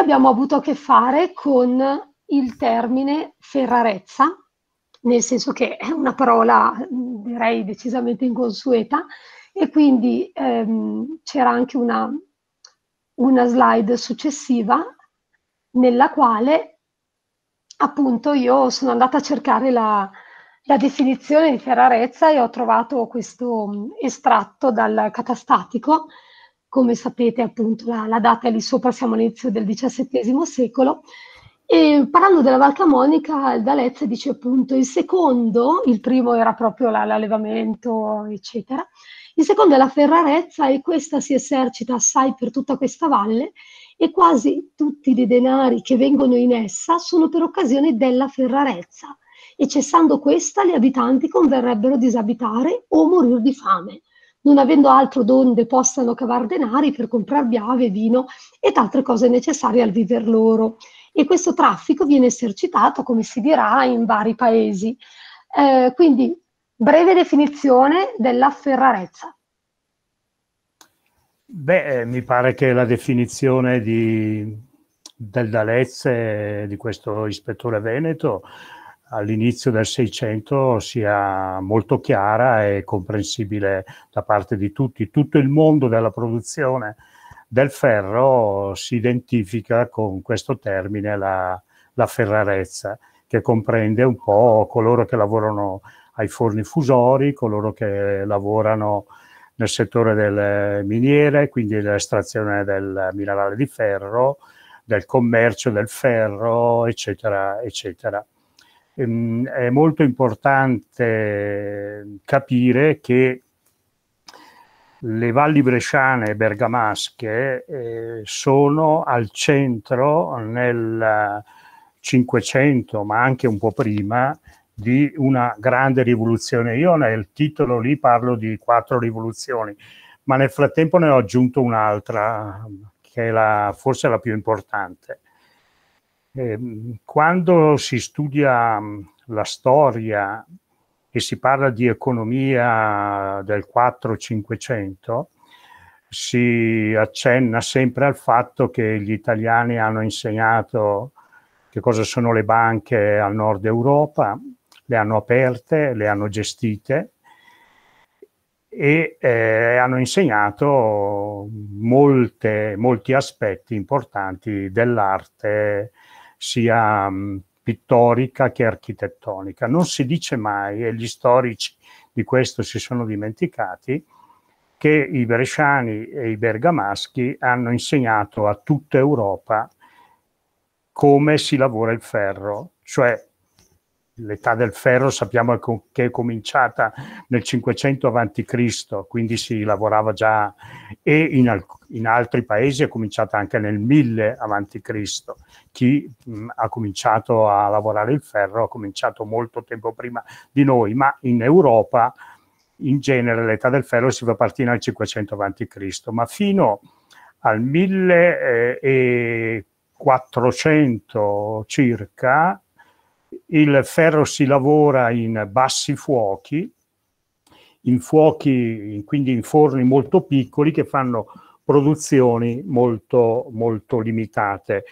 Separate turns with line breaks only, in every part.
tutti abbiamo avuto a che fare con il termine ferrarezza, nel senso che è una parola direi decisamente inconsueta e quindi ehm, c'era anche una, una slide successiva nella quale appunto io sono andata a cercare la, la definizione di ferrarezza e ho trovato questo estratto dal catastatico come sapete appunto la, la data è lì sopra, siamo all'inizio del XVII secolo, e parlando della Val Camonica, D'Alezza dice appunto il secondo, il primo era proprio l'allevamento, eccetera, il secondo è la ferrarezza e questa si esercita assai per tutta questa valle e quasi tutti i denari che vengono in essa sono per occasione della ferrarezza e cessando questa gli abitanti converrebbero disabitare o morire di fame non avendo altro donde possano cavar denari per comprare biave, vino ed altre cose necessarie al viver loro. E questo traffico viene esercitato, come si dirà, in vari paesi. Eh, quindi, breve definizione della ferrarezza.
Beh, eh, mi pare che la definizione di, del D'Alezze, di questo ispettore veneto, all'inizio del Seicento sia molto chiara e comprensibile da parte di tutti. Tutto il mondo della produzione del ferro si identifica con questo termine, la, la ferrarezza, che comprende un po' coloro che lavorano ai forni fusori, coloro che lavorano nel settore delle miniere, quindi l'estrazione del minerale di ferro, del commercio del ferro, eccetera, eccetera. Ehm, è molto importante capire che le valli bresciane e bergamasche eh, sono al centro nel 500, ma anche un po' prima, di una grande rivoluzione. Io nel titolo lì parlo di quattro rivoluzioni, ma nel frattempo ne ho aggiunto un'altra, che è la, forse la più importante. Ehm, quando si studia la storia e si parla di economia del 4-500, si accenna sempre al fatto che gli italiani hanno insegnato che cosa sono le banche al nord Europa, le hanno aperte, le hanno gestite e eh, hanno insegnato molte, molti aspetti importanti dell'arte sia mm, pittorica che architettonica. Non si dice mai, e gli storici di questo si sono dimenticati, che i bresciani e i bergamaschi hanno insegnato a tutta Europa come si lavora il ferro, cioè l'età del ferro sappiamo che è cominciata nel 500 a.C., quindi si lavorava già e in, alc- in, altri paesi è cominciata anche nel 1000 a.C. Chi mh, ha cominciato a lavorare il ferro ha cominciato molto tempo prima di noi, ma in Europa in genere l'età del ferro si fa partire dal 500 a.C., ma fino al 1400 eh, circa il ferro si lavora in bassi fuochi, in fuochi, quindi in forni molto piccoli che fanno produzioni molto, molto limitate.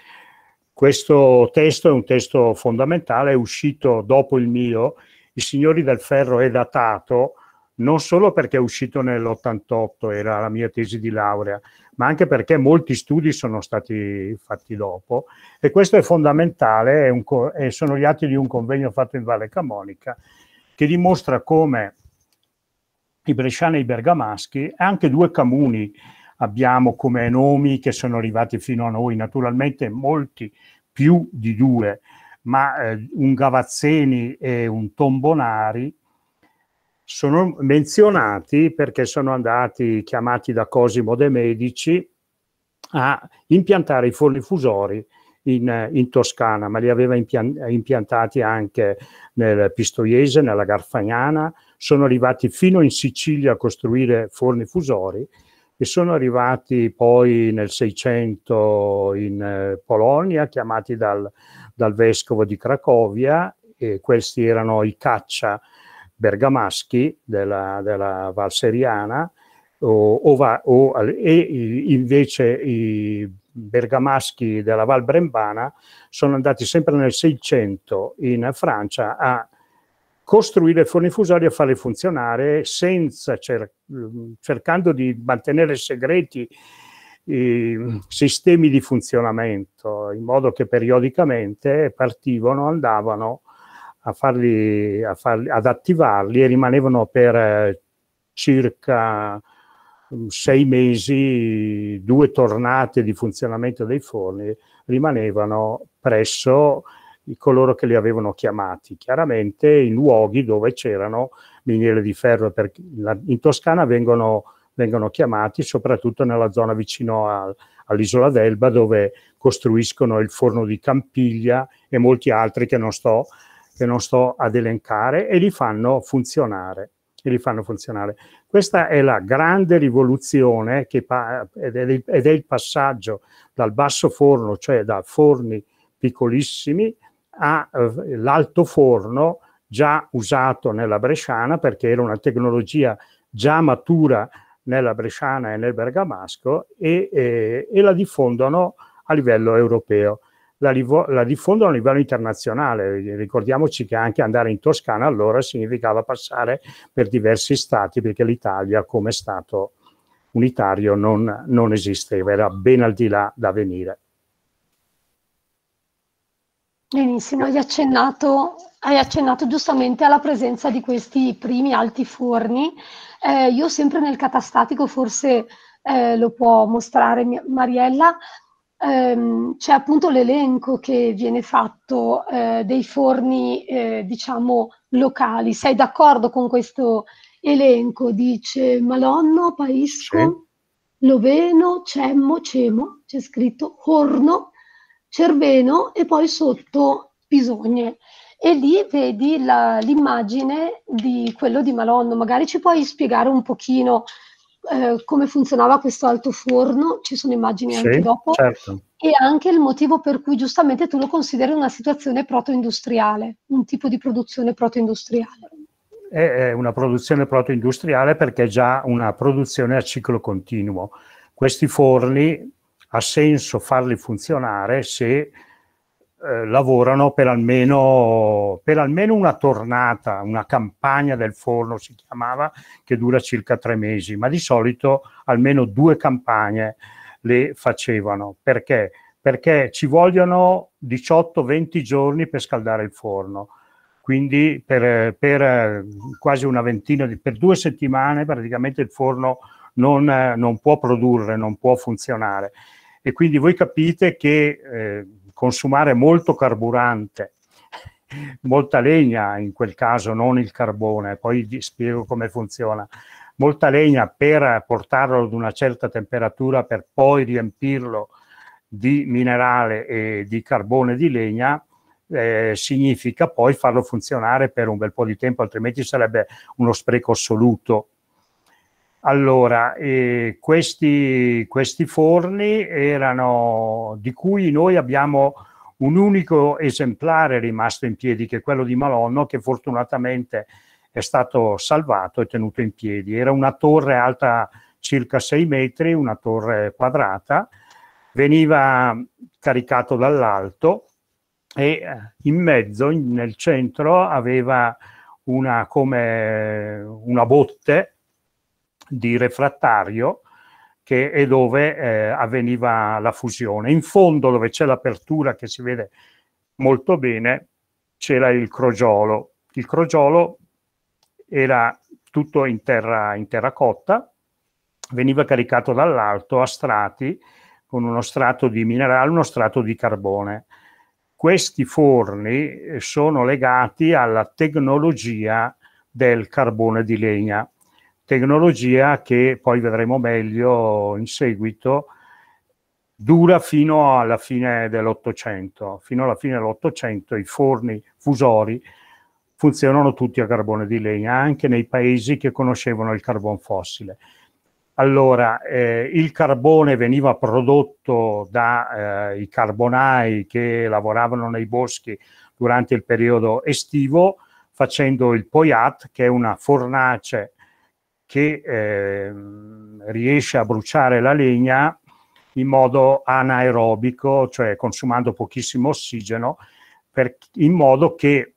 Questo testo è un testo fondamentale, è uscito dopo il mio. I Signori del Ferro è datato non solo perché è uscito nell'88, era la mia tesi di laurea, ma anche perché molti studi sono stati fatti dopo e questo è fondamentale, è un, è, sono gli atti di un convegno fatto in Valle Camonica che dimostra come i bresciani e i bergamaschi, anche due comuni abbiamo come nomi che sono arrivati fino a noi, naturalmente molti più di due, ma eh, un Gavazzeni e un Tombonari sono menzionati perché sono andati chiamati da Cosimo de' Medici a impiantare i follifusori in, eh, in, Toscana, ma li aveva impiantati anche nel Pistoiese, nella Garfagnana, sono arrivati fino in Sicilia a costruire forni fusori e sono arrivati poi nel 600 in eh, Polonia, chiamati dal, dal vescovo di Cracovia, e questi erano i caccia bergamaschi della, della Seriana o, o va, o, e invece i bergamaschi della Val Brembana sono andati sempre nel 600 in Francia a costruire forni fornifusari e farli funzionare senza cer cercando di mantenere segreti i sistemi di funzionamento in modo che periodicamente partivano, andavano a farli, a farli, ad attivarli e rimanevano per eh, circa mm, sei mesi, due tornate di funzionamento dei forni, rimanevano presso coloro che li avevano chiamati, chiaramente in luoghi dove c'erano miniere di ferro, perché in Toscana vengono, vengono chiamati soprattutto nella zona vicino a, all'isola d'Elba dove costruiscono il forno di Campiglia e molti altri che non sto che non sto ad elencare, e li fanno funzionare. Li fanno funzionare. Questa è la grande rivoluzione ed è, il, ed è il passaggio dal basso forno, cioè da forni piccolissimi, all'alto eh, forno già usato nella Bresciana perché era una tecnologia già matura nella Bresciana e nel Bergamasco e, e, eh, e la diffondono a livello europeo la, la diffondono a livello internazionale. Ricordiamoci che anche andare in Toscana allora significava passare per diversi stati perché l'Italia come Stato unitario non, non esisteva, era ben al di là da venire.
Benissimo, hai accennato, hai accennato, giustamente alla presenza di questi primi alti forni. Eh, io sempre nel catastatico, forse eh, lo può mostrare Mariella, ehm, c'è appunto l'elenco che viene fatto eh, dei forni, eh, diciamo, locali. Sei d'accordo con questo elenco? Dice Malonno, Paisco, sì. Loveno, Cemmo, Cemo, c'è scritto Horno, Cerveno e poi sotto Bisogne e lì vedi la, l'immagine di quello di Malonno. Magari ci puoi spiegare un pochino eh, come funzionava questo alto forno, ci sono immagini anche dopo, certo. e anche il motivo per cui giustamente tu lo consideri una situazione proto-industriale, un tipo di produzione proto-industriale.
È una produzione proto-industriale perché è già una produzione a ciclo continuo. Questi forni ha senso farli funzionare se eh, lavorano per almeno, per almeno una tornata, una campagna del forno si chiamava, che dura circa tre mesi, ma di solito almeno due campagne le facevano. Perché? Perché ci vogliono 18-20 giorni per scaldare il forno quindi per, per, eh, quasi una ventina di, per due settimane praticamente il forno non, eh, non può produrre, non può funzionare. E quindi voi capite che eh, consumare molto carburante, molta legna in quel caso, non il carbone, poi vi spiego come funziona, molta legna per portarlo ad una certa temperatura per poi riempirlo di minerale e di carbone di legna, eh, significa poi farlo funzionare per un bel po' di tempo, altrimenti sarebbe uno spreco assoluto allora, eh, questi, questi, forni erano, di cui noi abbiamo un unico esemplare rimasto in piedi, che è quello di Malonno, che fortunatamente è stato salvato e tenuto in piedi. Era una torre alta circa 6 metri, una torre quadrata, veniva caricato dall'alto e eh, in mezzo, nel centro, aveva una, come una botte di refrattario che è dove eh, avveniva la fusione. In fondo dove c'è l'apertura che si vede molto bene c'era il crogiolo. Il crogiolo era tutto in terra, in terracotta, veniva caricato dall'alto a strati con uno strato di minerale, uno strato di carbone. Questi forni eh, sono legati alla tecnologia del carbone di legna tecnologia che poi vedremo meglio in seguito, dura fino alla fine dell'Ottocento. Fino alla fine dell'Ottocento i forni fusori funzionano tutti a carbone di legna, anche nei paesi che conoscevano il carbon fossile. Allora, eh, il carbone veniva prodotto dai eh, carbonai che lavoravano nei boschi durante il periodo estivo, facendo il poiat, che è una fornace che eh, riesce a bruciare la legna in modo anaerobico, cioè consumando pochissimo ossigeno, per, in modo che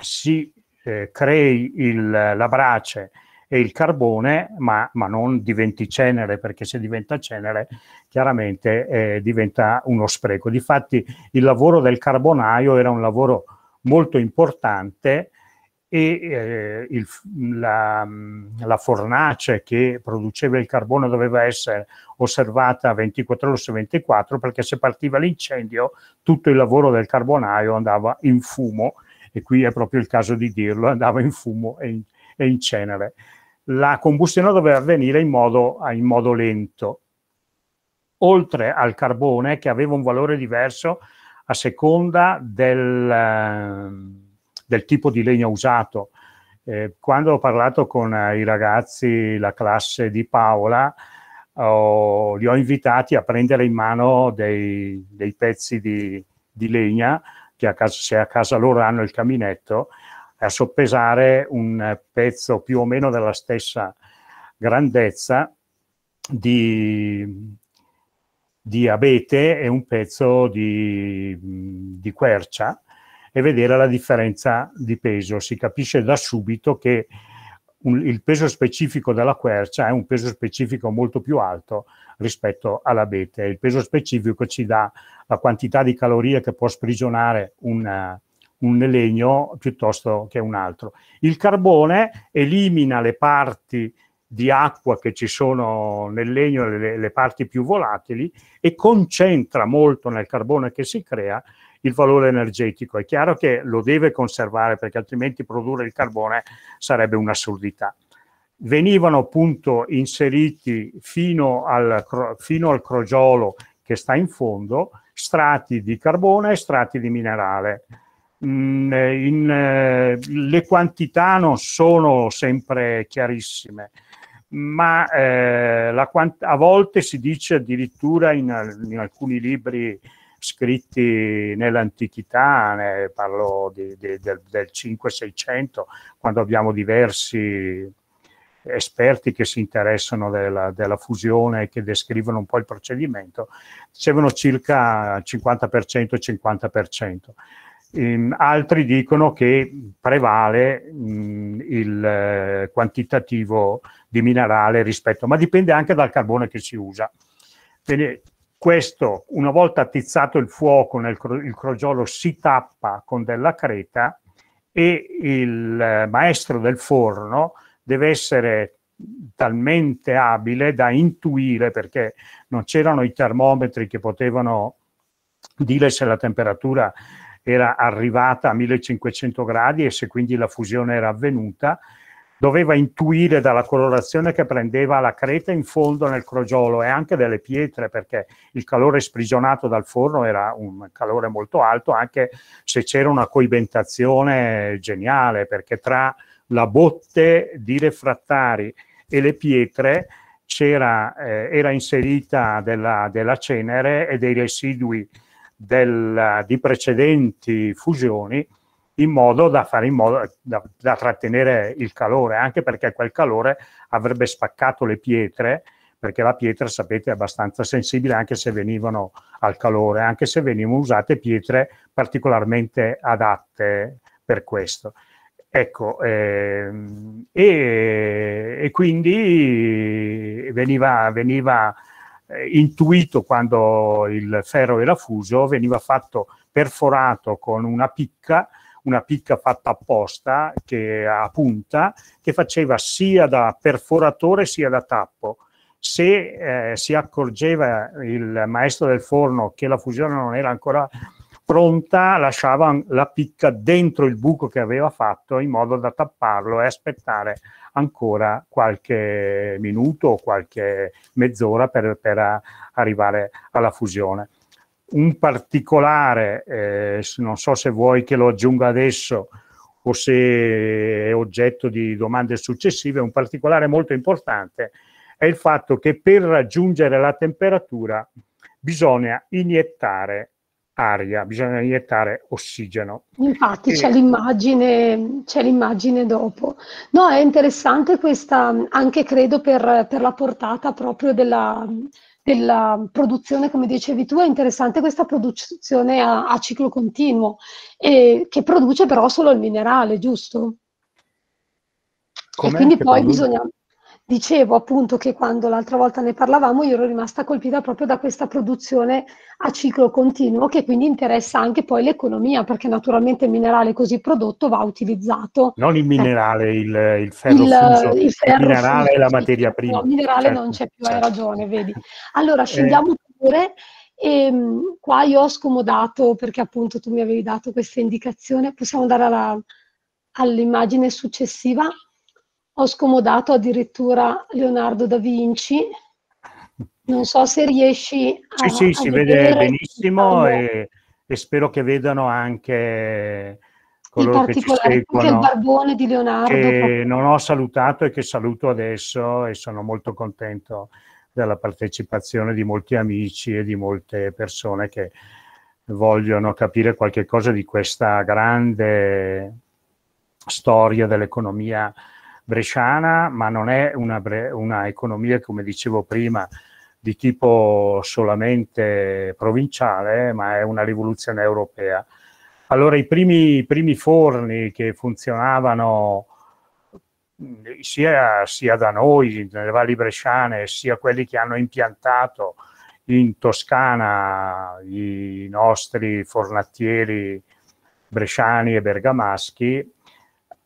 si eh, crei il, la brace e il carbone, ma, ma, non diventi cenere, perché se diventa cenere chiaramente eh, diventa uno spreco. Difatti il lavoro del carbonaio era un lavoro molto importante e eh, il, la, mm, la, fornace che produceva il carbone doveva essere osservata 24 ore su 24 perché se partiva l'incendio tutto il lavoro del carbonaio andava in fumo e qui è proprio il caso di dirlo, andava in fumo e in, e in cenere. La combustione doveva avvenire in modo, in modo lento. Oltre al carbone che aveva un valore diverso a seconda del ehm, del tipo di legno usato. Eh, quando ho parlato con eh, i ragazzi, la classe di Paola, ho, li ho invitati a prendere in mano dei, dei pezzi di, di, legna, che a casa, se a casa loro hanno il caminetto, a soppesare un pezzo più o meno della stessa grandezza di, di abete e un pezzo di, di quercia e vedere la differenza di peso. Si capisce da subito che un, il peso specifico della quercia è un peso specifico molto più alto rispetto all'abete. Il peso specifico ci dà la quantità di calorie che può sprigionare un, un legno piuttosto che un altro. Il carbone elimina le parti di acqua che ci sono nel legno, le, le parti più volatili, e concentra molto nel carbone che si crea il valore energetico. È chiaro che lo deve conservare perché altrimenti produrre il carbone sarebbe un'assurdità. Venivano appunto inseriti fino al, fino al crogiolo che sta in fondo strati di carbone e strati di minerale. Mm, eh, in, eh, le quantità non sono sempre chiarissime, ma eh, a volte si dice addirittura in, in alcuni libri scritti nell'antichità, ne parlo di, di, del, del 5-600, quando abbiamo diversi esperti che si interessano della, della fusione e che descrivono un po' il procedimento, dicevano circa 50% e 50%. Ehm, altri dicono che prevale mh, il eh, quantitativo di minerale rispetto, ma dipende anche dal carbone che si usa. Quindi questo, una volta attizzato il fuoco, nel cro il crogiolo si tappa con della creta e il eh, maestro del forno deve essere talmente abile da intuire, perché non c'erano i termometri che potevano dire se la temperatura era arrivata a 1500 gradi e se quindi la fusione era avvenuta, doveva intuire dalla colorazione che prendeva la creta in fondo nel crogiolo e anche delle pietre perché il calore sprigionato dal forno era un calore molto alto anche se c'era una coibentazione geniale perché tra la botte di refrattari e le pietre c'era, eh, era inserita della, della, cenere e dei residui del, di precedenti fusioni in modo da fare in modo da, da, trattenere il calore, anche perché quel calore avrebbe spaccato le pietre, perché la pietra, sapete, è abbastanza sensibile anche se venivano al calore, anche se venivano usate pietre particolarmente adatte per questo. Ecco, ehm, e, e, quindi veniva, veniva eh, intuito quando il ferro era fuso, veniva fatto perforato con una picca una picca fatta apposta che, a punta che faceva sia da perforatore sia da tappo. Se eh, si accorgeva il maestro del forno che la fusione non era ancora pronta, lasciava la picca dentro il buco che aveva fatto in modo da tapparlo e aspettare ancora qualche minuto o qualche mezz'ora per, per arrivare alla fusione un particolare, eh, non so se vuoi che lo aggiunga adesso o se è oggetto di domande successive, un particolare molto importante è il fatto che per raggiungere la temperatura bisogna iniettare aria, bisogna iniettare ossigeno.
Infatti c'è, l'immagine, c'è l'immagine dopo. No, è interessante questa, anche credo per, per la portata proprio della della produzione, come dicevi tu, è interessante questa produzione a, a ciclo continuo, eh, che produce però solo il minerale, giusto?
Com'è e quindi poi produce? bisogna
dicevo appunto che quando l'altra volta ne parlavamo io ero rimasta colpita proprio da questa produzione a ciclo continuo che quindi interessa anche poi l'economia perché naturalmente il minerale così prodotto va utilizzato. Non
il minerale, eh. il, il, ferro il, fuso, il, ferro il minerale fuso, è la materia prima. No, il minerale certo, non
c'è più, certo. hai ragione, vedi. Allora eh. scendiamo eh. pure e mm, qua io ho scomodato perché appunto tu mi avevi dato questa indicazione, possiamo andare alla, all'immagine successiva? Ho scomodato addirittura Leonardo da Vinci. Non so se riesci a. Sì, sì, a si vede benissimo e,
e, spero che vedano anche coloro che ci seguono. Anche il
barbone di Leonardo. Che proprio.
non ho salutato e che saluto adesso e sono molto contento della partecipazione di molti amici e di molte persone che vogliono capire qualche cosa di questa grande storia dell'economia bresciana, ma non è una, una economia, come dicevo prima, di tipo solamente provinciale, ma è una rivoluzione europea. Allora i primi, i primi forni che funzionavano sia, sia, da noi, nelle valli bresciane, sia quelli che hanno impiantato in Toscana i nostri fornattieri bresciani e bergamaschi,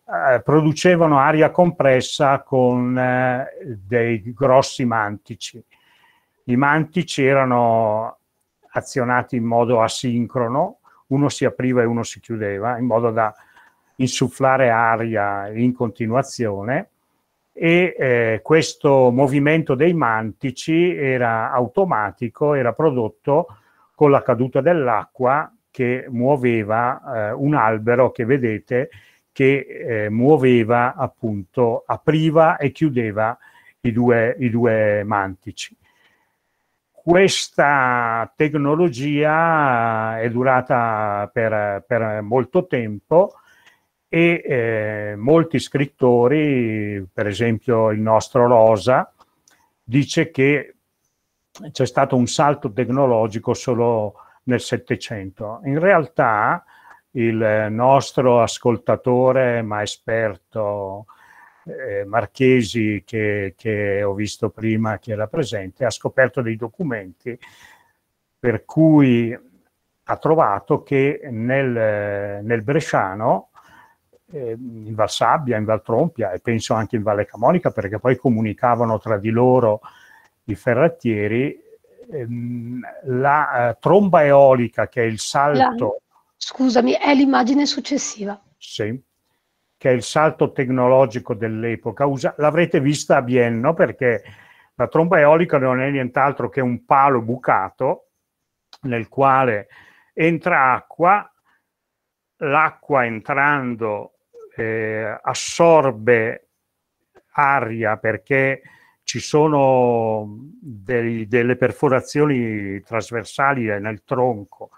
eh, producevano aria compressa con eh, dei grossi mantici. I mantici erano azionati in modo asincrono, uno si apriva e uno si chiudeva, in modo da insufflare aria in continuazione e eh, questo movimento dei mantici era automatico, era prodotto con la caduta dell'acqua che muoveva eh, un albero che vedete che eh, muoveva appunto, apriva e chiudeva i due, i due mantici. Questa tecnologia eh, è durata per, per molto tempo e eh, molti scrittori, per esempio il nostro Rosa, dice che c'è stato un salto tecnologico solo nel Settecento. In realtà il nostro ascoltatore ma esperto eh, Marchesi che, che, ho visto prima che era presente, ha scoperto dei documenti per cui ha trovato che nel, nel Bresciano, eh, in Valsabbia, in Valtrompia e penso anche in Valle Camonica perché poi comunicavano tra di loro i ferrattieri, ehm, la eh, tromba eolica che è il salto... La
Scusami, è l'immagine successiva.
Sì, che è il salto tecnologico dell'epoca. Usa- l'avrete vista a no? perché la tromba eolica non è nient'altro che un palo bucato nel quale entra acqua, l'acqua entrando eh, assorbe aria perché ci sono dei, delle perforazioni trasversali nel tronco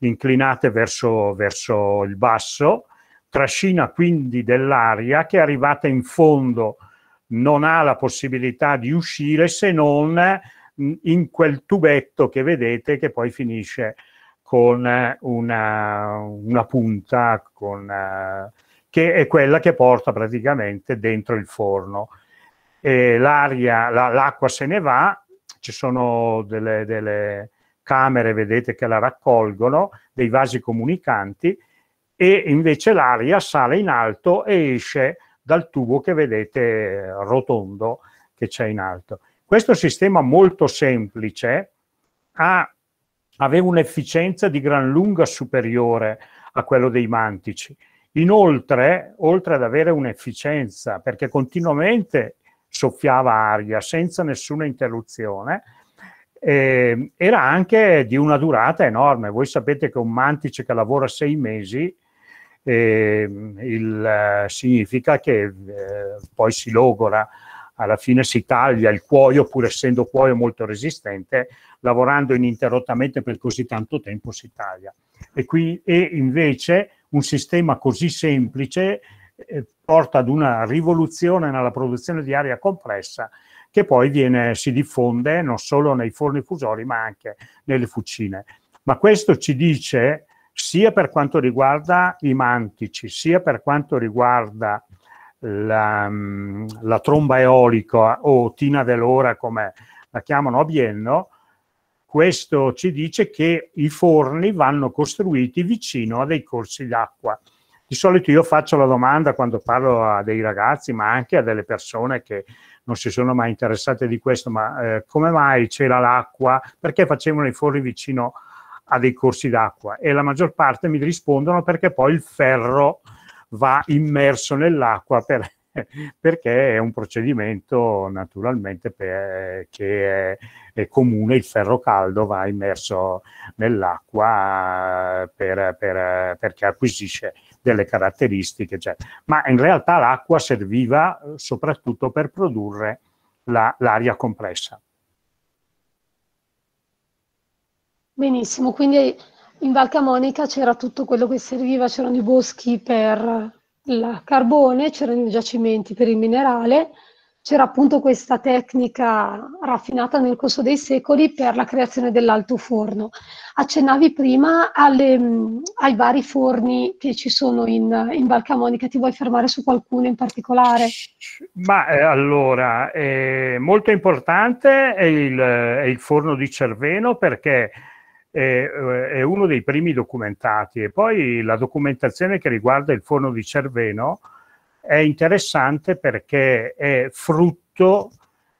inclinate verso, verso il basso, trascina quindi dell'aria che arrivata in fondo non ha la possibilità di uscire se non in quel tubetto che vedete che poi finisce con eh, una, una punta con, eh, che è quella che porta praticamente dentro il forno. E l'aria, la, l'acqua se ne va, ci sono delle, delle camere vedete che la raccolgono, dei vasi comunicanti e invece l'aria sale in alto e esce dal tubo che vedete eh, rotondo che c'è in alto. Questo sistema molto semplice ha, aveva un'efficienza di gran lunga superiore a quello dei mantici. Inoltre, oltre ad avere un'efficienza, perché continuamente soffiava aria senza nessuna interruzione, eh, era anche di una durata enorme. Voi sapete che un mantice che lavora sei mesi eh, il, eh, significa che eh, poi si logora, alla fine si taglia il cuoio, pur essendo cuoio molto resistente, lavorando ininterrottamente per così tanto tempo si taglia. E, qui, e invece un sistema così semplice eh, porta ad una rivoluzione nella produzione di aria compressa che poi viene, si diffonde non solo nei forni fusori ma anche nelle fucine. Ma questo ci dice sia per quanto riguarda i mantici, sia per quanto riguarda la, mm, la tromba eolica o tina dell'ora come la chiamano a Bienno, questo ci dice che i forni vanno costruiti vicino a dei corsi d'acqua. Di solito io faccio la domanda quando parlo a dei ragazzi, ma anche a delle persone che non si sono mai interessate di questo, ma eh, come mai c'era l'acqua? Perché facevano i fori vicino a dei corsi d'acqua? E la maggior parte mi rispondono perché poi il ferro va immerso nell'acqua per perché è un procedimento naturalmente per, che è, è, comune, il ferro caldo va immerso nell'acqua per, per, perché acquisisce delle caratteristiche, cioè. ma in realtà l'acqua serviva eh, soprattutto per produrre la, l'aria compressa.
Benissimo, quindi in Val Camonica c'era tutto quello che serviva, c'erano i boschi per il carbone, c'erano i giacimenti per il minerale, c'era appunto questa tecnica raffinata nel corso dei secoli per la creazione dell'alto forno. Accennavi prima alle, mm, ai vari forni che ci sono in, in Valcamonica, ti vuoi fermare su qualcuno in particolare?
Ma eh, allora, eh, molto importante è il, è il, forno di Cerveno perché è, eh, è uno dei primi documentati. E poi la documentazione che riguarda il forno di Cerveno è interessante perché è frutto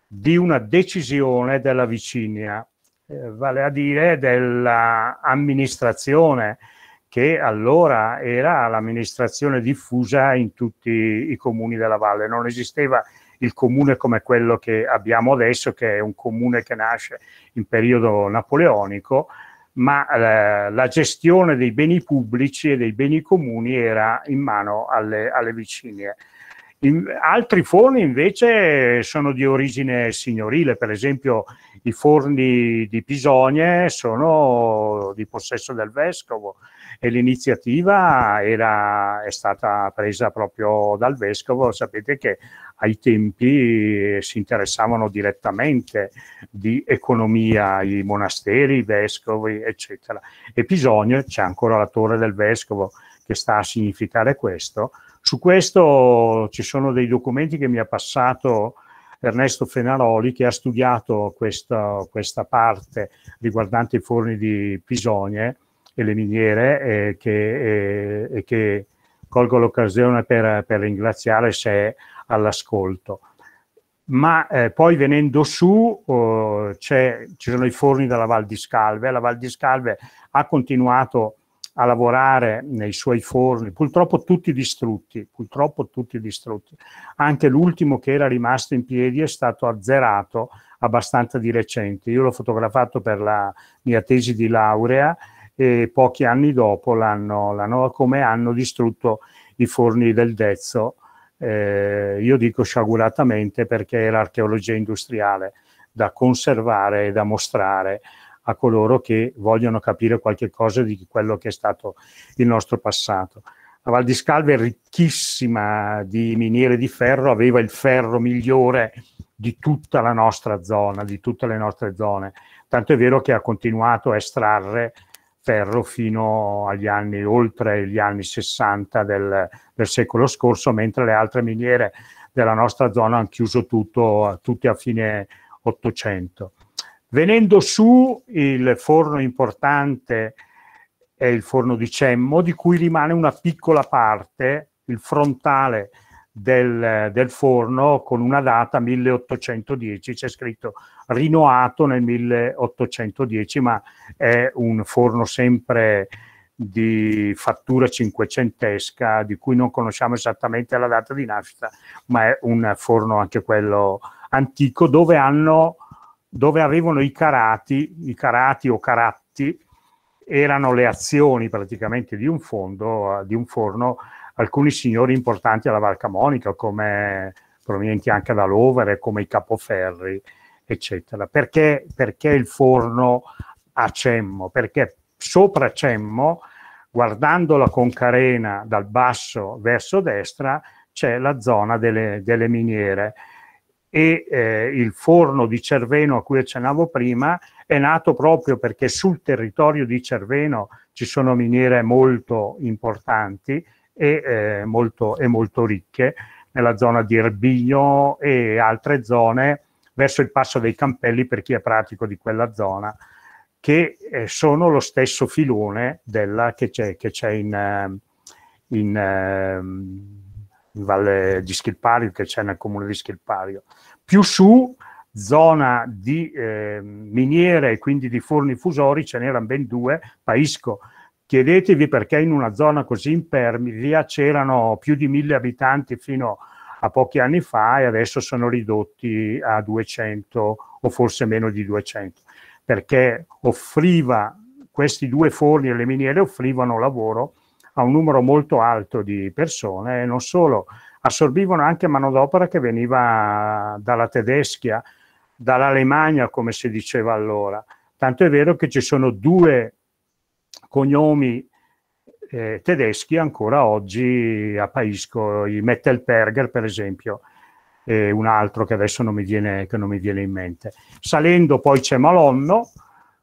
di una decisione della Vicinia, eh, vale a dire dell'amministrazione che allora era l'amministrazione diffusa in tutti i comuni della valle. Non esisteva il comune come quello che abbiamo adesso, che è un comune che nasce in periodo napoleonico, ma eh, la gestione dei beni pubblici e dei beni comuni era in mano alle, alle vicine. In, altri forni invece sono di origine signorile, per esempio i forni di Pisogne sono di possesso del vescovo, e l'iniziativa era, è stata presa proprio dal vescovo, sapete che ai tempi eh, si interessavano direttamente di economia i monasteri, i vescovi, eccetera. E Pisogno, c'è ancora la torre del vescovo che sta a significare questo. Su questo ci sono dei documenti che mi ha passato Ernesto Fenaroli che ha studiato questa, questa parte riguardante i forni di Pisogne e le miniere e che, e, e che colgo l'occasione per, per, ringraziare se è all'ascolto. Ma eh, poi venendo su oh, ci sono i forni della Val di Scalve, la Val di Scalve ha continuato a lavorare nei suoi forni, purtroppo tutti distrutti, purtroppo tutti distrutti. Anche l'ultimo che era rimasto in piedi è stato azzerato abbastanza di recente. Io l'ho fotografato per la mia tesi di laurea e pochi anni dopo l'hanno, come hanno distrutto i forni del Dezzo, eh, io dico sciaguratamente perché era archeologia industriale da conservare e da mostrare a coloro che vogliono capire qualche cosa di quello che è stato il nostro passato. La Val di Scalve è ricchissima di miniere di ferro, aveva il ferro migliore di tutta la nostra zona, di tutte le nostre zone. Tanto è vero che ha continuato a estrarre ferro fino agli anni, oltre gli anni 60 del, del secolo scorso, mentre le altre miniere della nostra zona hanno chiuso tutto, tutti a fine 800. Venendo su, il forno importante è il forno di Cemmo, di cui rimane una piccola parte, il frontale del, del forno, con una data 1810, c'è scritto rinoato nel 1810, ma è un forno sempre di fattura cinquecentesca, di cui non conosciamo esattamente la data di nascita, ma è un forno anche quello antico, dove, hanno, dove arrivano i carati, i carati o caratti, erano le azioni praticamente di un, fondo, di un forno, alcuni signori importanti alla Valca Monica, come provenienti anche da Lovere, come i Capoferri, eccetera. Perché, perché il forno a Cemmo? Perché sopra Cemmo, guardandola con carena dal basso verso destra, c'è la zona delle, delle miniere e eh, il forno di Cerveno a cui accennavo prima è nato proprio perché sul territorio di Cerveno ci sono miniere molto importanti e, eh, molto, e molto, ricche, nella zona di Erbigno e altre zone verso il passo dei campelli per chi è pratico di quella zona, che eh, sono lo stesso filone della, che, c'è, che c'è in, eh, in, ehm, in Valle di Schilpario, che c'è nel comune di Schilpario. Più su, zona di eh, miniere e quindi di forni fusori, ce n'erano ben due, Paisco. Chiedetevi perché in una zona così impervia c'erano più di mille abitanti fino a a pochi anni fa e adesso sono ridotti a 200 o forse meno di 200, perché offriva, questi due forni e le miniere offrivano lavoro a un numero molto alto di persone e non solo, assorbivano anche manodopera che veniva dalla Tedeschia, dall'Alemagna come si diceva allora. Tanto è vero che ci sono due cognomi eh, tedeschi ancora oggi a Paisco, i Mettelperger per esempio, eh, un altro che adesso non mi, viene, non mi viene in mente. Salendo poi c'è Malonno,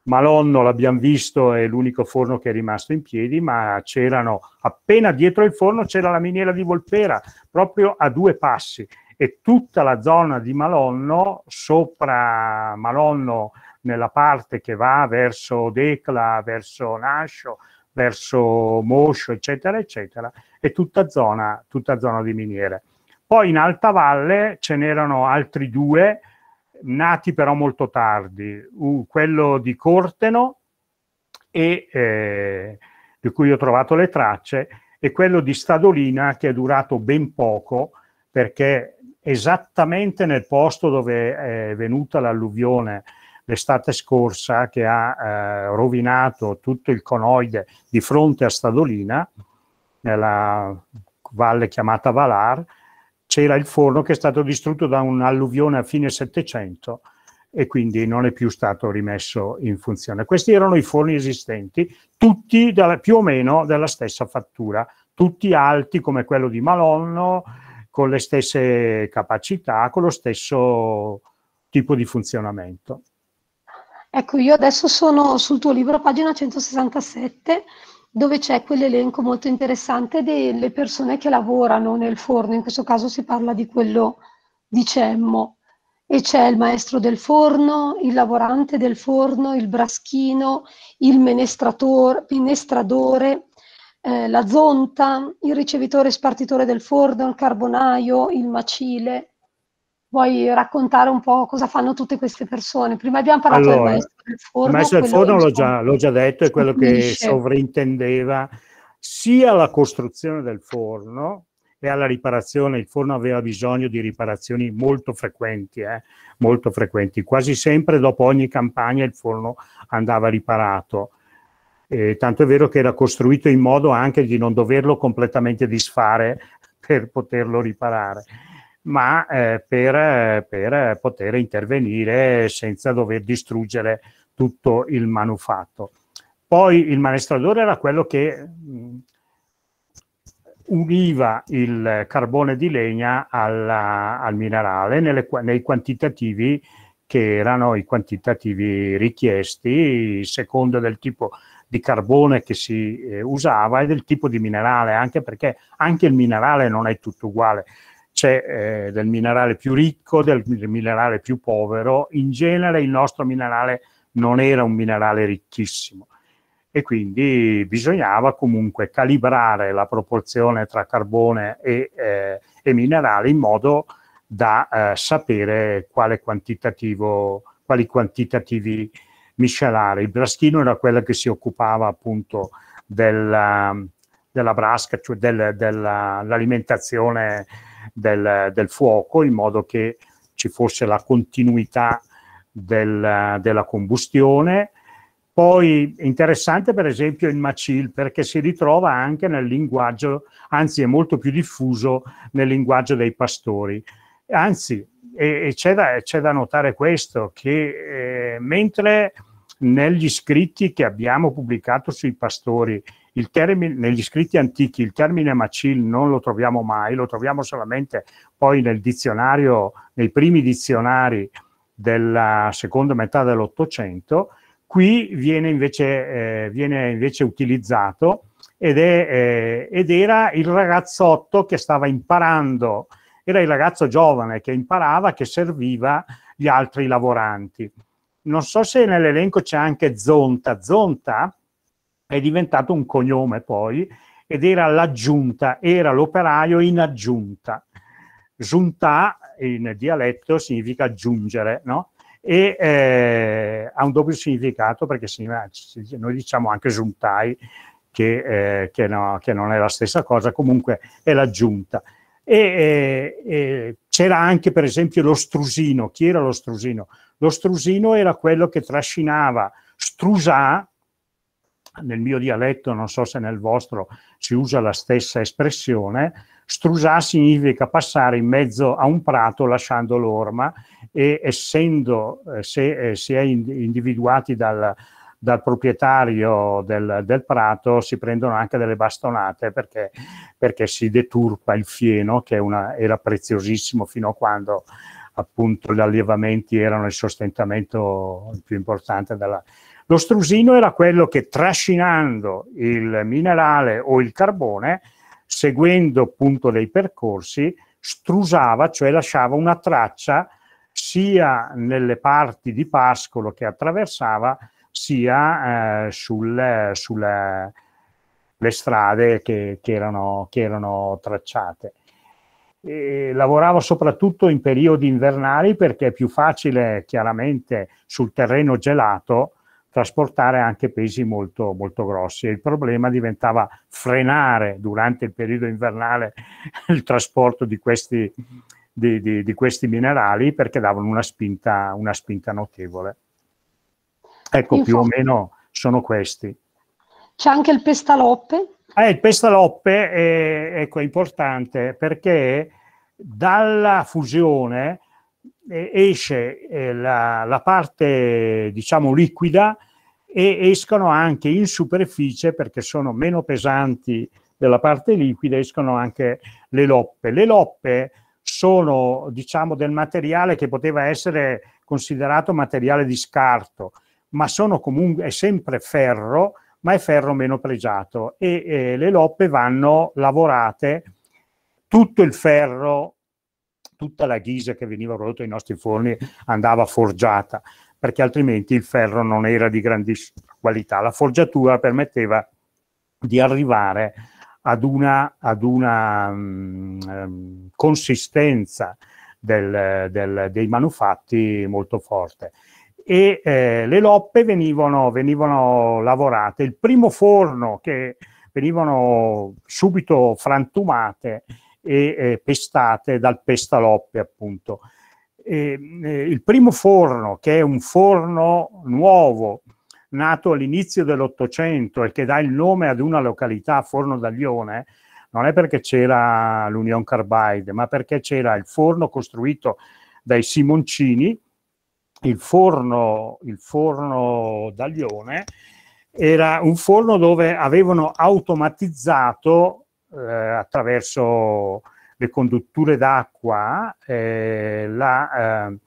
Malonno l'abbiamo visto è l'unico forno che è rimasto in piedi, ma c'erano appena dietro il forno c'era la miniera di Volpera, proprio a due passi e tutta la zona di Malonno, sopra Malonno nella parte che va verso Decla, verso Nascio, verso Moscio, eccetera, eccetera, e tutta zona, tutta zona di miniere. Poi in Alta Valle ce n'erano altri due, nati però molto tardi, uh, quello di Corteno, e, eh, di cui ho trovato le tracce, e quello di Stadolina che è durato ben poco perché esattamente nel posto dove è venuta l'alluvione l'estate scorsa che ha eh, rovinato tutto il conoide di fronte a Stadolina, nella valle chiamata Valar, c'era il forno che è stato distrutto da un'alluvione a fine Settecento e quindi non è più stato rimesso in funzione. Questi erano i forni esistenti, tutti dalla, più o meno della stessa fattura, tutti alti come quello di Malonno, con le stesse capacità, con lo stesso tipo di funzionamento.
Ecco, io adesso sono sul tuo libro, pagina 167, dove c'è quell'elenco molto interessante delle persone che lavorano nel forno, in questo caso si parla di quello di Cemmo, e c'è il maestro del forno, il lavorante del forno, il braschino, il menestradore, eh, la zonta, il ricevitore e spartitore del forno, il carbonaio, il macile, vuoi raccontare un po' cosa fanno tutte queste persone? Prima abbiamo parlato allora, del maestro del forno. Il maestro del forno l'ho
già, l'ho già, detto, è quello che sovrintendeva sia la costruzione del forno e alla riparazione, il forno aveva bisogno di riparazioni molto frequenti, eh? molto frequenti. Quasi sempre dopo ogni campagna il forno andava riparato. Eh, tanto è vero che era costruito in modo anche di non doverlo completamente disfare per poterlo riparare ma eh, per, per, poter intervenire senza dover distruggere tutto il manufatto. Poi il manestradore era quello che mh, mm, univa il carbone di legna alla, al minerale nelle, nei quantitativi che erano i quantitativi richiesti secondo del tipo di carbone che si eh, usava e del tipo di minerale, anche perché anche il minerale non è tutto uguale c'è eh, del minerale più ricco, del minerale più povero. In genere il nostro minerale non era un minerale ricchissimo e quindi bisognava comunque calibrare la proporzione tra carbone e, eh, e minerale in modo da eh, sapere quale quantitativo, quali quantitativi miscelare. Il braschino era quello che si occupava appunto della, della brasca, cioè del, dell'alimentazione del, del fuoco in modo che ci fosse la continuità del, della combustione. Poi interessante per esempio il macil perché si ritrova anche nel linguaggio, anzi è molto più diffuso nel linguaggio dei pastori. Anzi, e, e c'è, da, c'è, da, notare questo, che eh, mentre negli scritti che abbiamo pubblicato sui pastori termine, negli scritti antichi il termine macil non lo troviamo mai, lo troviamo solamente poi nel dizionario, nei primi dizionari della seconda metà dell'Ottocento, qui viene invece, eh, viene invece utilizzato ed, è, eh, ed, era il ragazzotto che stava imparando, era il ragazzo giovane che imparava, che serviva gli altri lavoranti. Non so se nell'elenco c'è anche Zonta. Zonta è diventato un cognome poi, ed era l'aggiunta, era l'operaio in aggiunta. Giunta in dialetto significa aggiungere, no? E eh, ha un doppio significato perché si, noi diciamo anche giuntai, che, eh, che, no, che, non è la stessa cosa, comunque è l'aggiunta. E, eh, c'era anche per esempio lo strusino. Chi era lo strusino? Lo strusino era quello che trascinava strusà nel mio dialetto, non so se nel vostro si usa la stessa espressione, strusà significa passare in mezzo a un prato lasciando l'orma e essendo, eh, se eh, si è individuati dal, dal proprietario del, del, prato si prendono anche delle bastonate perché, perché si deturpa il fieno che una, era preziosissimo fino a quando appunto gli allevamenti erano il sostentamento più importante della, lo strusino era quello che trascinando il minerale o il carbone, seguendo appunto dei percorsi, strusava, cioè lasciava una traccia sia nelle parti di pascolo che attraversava, sia eh, sulle, sulle strade che, che, erano, che erano tracciate. E lavoravo soprattutto in periodi invernali perché è più facile chiaramente sul terreno gelato trasportare anche pesi molto, molto grossi e il problema diventava frenare durante il periodo invernale il trasporto di questi, di, di, di questi minerali perché davano una spinta, una spinta notevole. Ecco, Infatti, più o meno sono questi.
C'è anche il pestaloppe?
Eh, il pestaloppe è, ecco, è importante perché dalla fusione eh, esce eh, la, la, parte diciamo liquida e escono anche in superficie perché sono meno pesanti della parte liquida, escono anche le loppe. Le loppe sono diciamo del materiale che poteva essere considerato materiale di scarto, ma sono comunque è sempre ferro, ma è ferro meno pregiato e, e le loppe vanno lavorate tutto il ferro tutta la ghisa che veniva prodotta nei nostri forni andava forgiata perché altrimenti il ferro non era di grandissima qualità. La forgiatura permetteva di arrivare ad una, ad una um, consistenza del, del, dei manufatti molto forte. E eh, le loppe venivano, venivano lavorate. Il primo forno che venivano subito frantumate e eh, pestate dal pestaloppe, appunto eh, il primo forno, che è un forno nuovo, nato all'inizio dell'Ottocento e che dà il nome ad una località, Forno d'Aglione, non è perché c'era l'Union Carbide, ma perché c'era il forno costruito dai Simoncini, il forno, il forno d'Aglione, era un forno dove avevano automatizzato eh, attraverso le condutture d'acqua, eh, la, eh,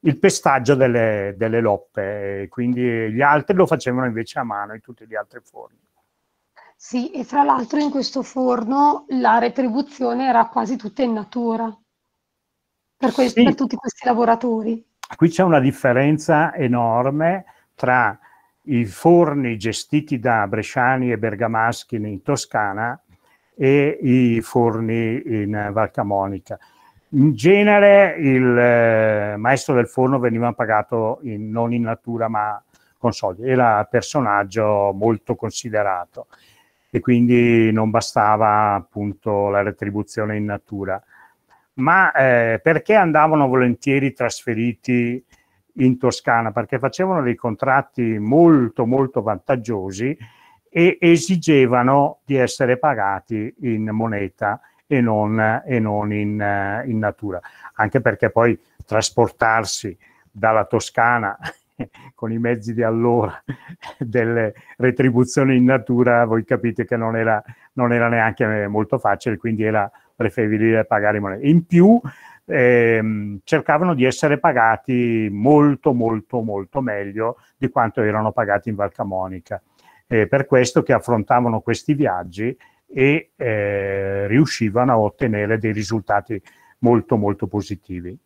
il pestaggio delle, delle, loppe, quindi gli altri lo facevano invece a mano in tutti gli altri forni.
Sì, e fra l'altro in questo forno la retribuzione era quasi tutta in natura per, questi, sì. per tutti questi lavoratori.
Qui c'è una differenza enorme tra i forni gestiti da bresciani e bergamaschi in Toscana e i forni in Valcamonica. In genere il eh, maestro del forno veniva pagato in, non in natura ma con soldi, era un personaggio molto considerato e quindi non bastava appunto la retribuzione in natura. Ma eh, perché andavano volentieri trasferiti in Toscana? Perché facevano dei contratti molto molto vantaggiosi e esigevano di essere pagati in moneta e non, e non in, eh, in, natura, anche perché poi trasportarsi dalla Toscana con i mezzi di allora delle retribuzioni in natura, voi capite che non era, non era neanche molto facile, quindi era preferibile pagare in moneta. In più ehm, cercavano di essere pagati molto molto molto meglio di quanto erano pagati in Valcamonica eh, per questo che affrontavano questi viaggi e eh, riuscivano a ottenere dei risultati molto molto positivi.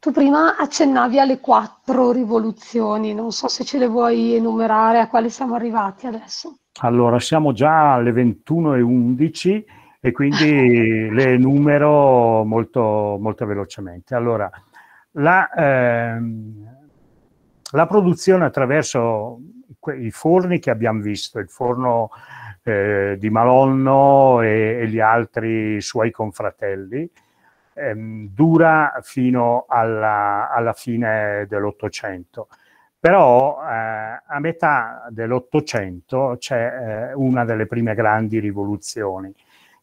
Tu prima accennavi alle quattro rivoluzioni, non so se ce le vuoi enumerare, a quale siamo arrivati adesso.
Allora, siamo già alle 21.11 e quindi le enumero molto, molto velocemente. Allora, la, eh, la produzione attraverso i forni che abbiamo visto, il forno eh, di Malonno e, e, gli altri suoi confratelli, ehm, dura fino alla, alla fine dell'Ottocento. Però eh, a metà dell'Ottocento c'è eh, una delle prime grandi rivoluzioni,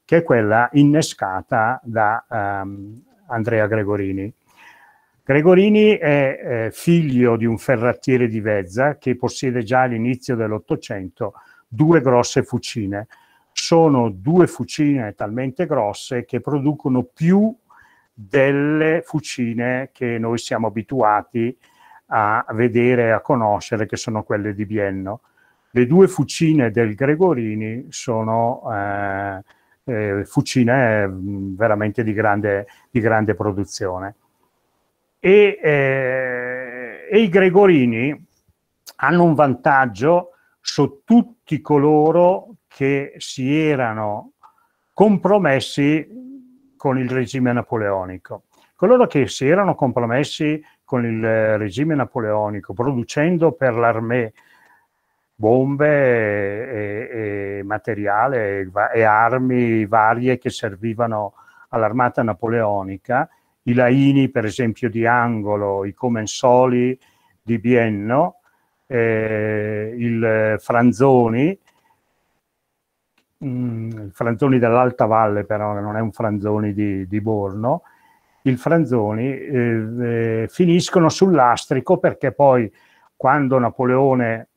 che è quella innescata da ehm, Andrea Gregorini Gregorini è eh, figlio di un ferrattiere di Vezza che possiede già all'inizio dell'Ottocento due grosse fucine. Sono due fucine talmente grosse che producono più delle fucine che noi siamo abituati a vedere e a conoscere, che sono quelle di Bienno. Le due fucine del Gregorini sono eh, eh, fucine mm, veramente di grande, di grande produzione e, eh, e i Gregorini hanno un vantaggio su tutti coloro che si erano compromessi con il regime napoleonico. Coloro che si erano compromessi con il eh, regime napoleonico, producendo per l'armée bombe e, e materiale e, e, armi varie che servivano all'armata napoleonica i Laini per esempio di Angolo, i Comensoli di Bienno, eh, il Franzoni, mh, mm, il Franzoni dell'Alta Valle però non è un Franzoni di, di Borno, il Franzoni eh, eh finiscono sul lastrico perché poi quando Napoleone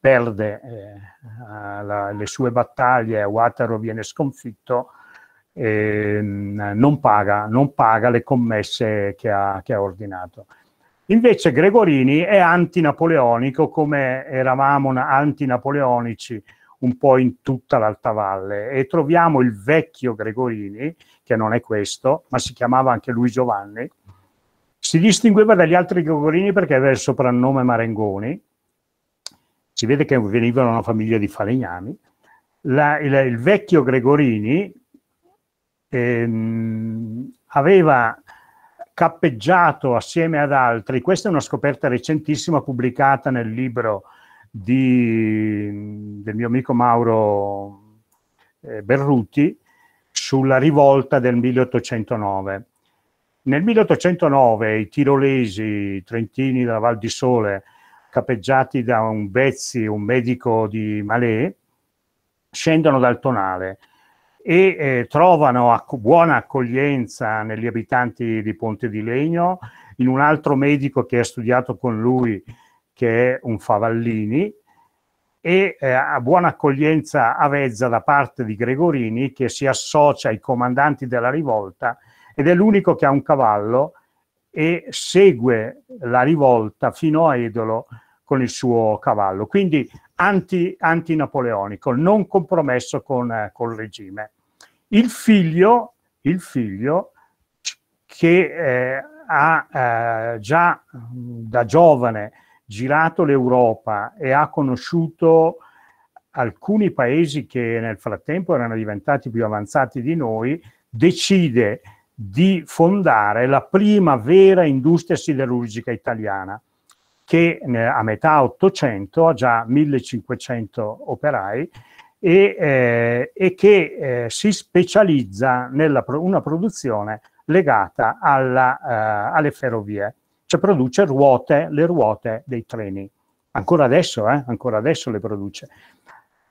perde eh, la, le sue battaglie, a Waterloo viene sconfitto, eh, non, paga, non, paga, le commesse che ha, che ha ordinato. Invece Gregorini è antinapoleonico come eravamo antinapoleonici un po' in tutta l'Alta Valle e troviamo il vecchio Gregorini, che non è questo, ma si chiamava anche lui Giovanni, si distingueva dagli altri Gregorini perché aveva il soprannome Marengoni, si vede che veniva da una famiglia di falegnami, La, il, il vecchio Gregorini ehm, aveva cappeggiato assieme ad altri, questa è una scoperta recentissima pubblicata nel libro di, del mio amico Mauro eh, Berruti, sulla rivolta del 1809. Nel 1809 i tirolesi, i trentini della Val di Sole, capeggiati da un Bezzi, un medico di Malè, scendono dal Tonale e eh, trovano acc- buona accoglienza negli abitanti di Ponte di Legno, in un altro medico che ha studiato con lui, che è un Favallini, e eh, a buona accoglienza a Vezza da parte di Gregorini, che si associa ai comandanti della rivolta ed è l'unico che ha un cavallo e segue la rivolta fino a Edolo con il suo cavallo. Quindi anti, napoleonico non compromesso con, eh, col regime. Il figlio, il figlio che eh, ha eh, già da giovane girato l'Europa e ha conosciuto alcuni paesi che nel frattempo erano diventati più avanzati di noi, decide di fondare la prima vera industria siderurgica italiana che eh, a metà 800 ha già 1500 operai e, eh, e che eh, si specializza nella pro una produzione legata alla, eh, alle ferrovie, cioè produce ruote, le ruote dei treni. Ancora adesso, eh, ancora adesso le produce.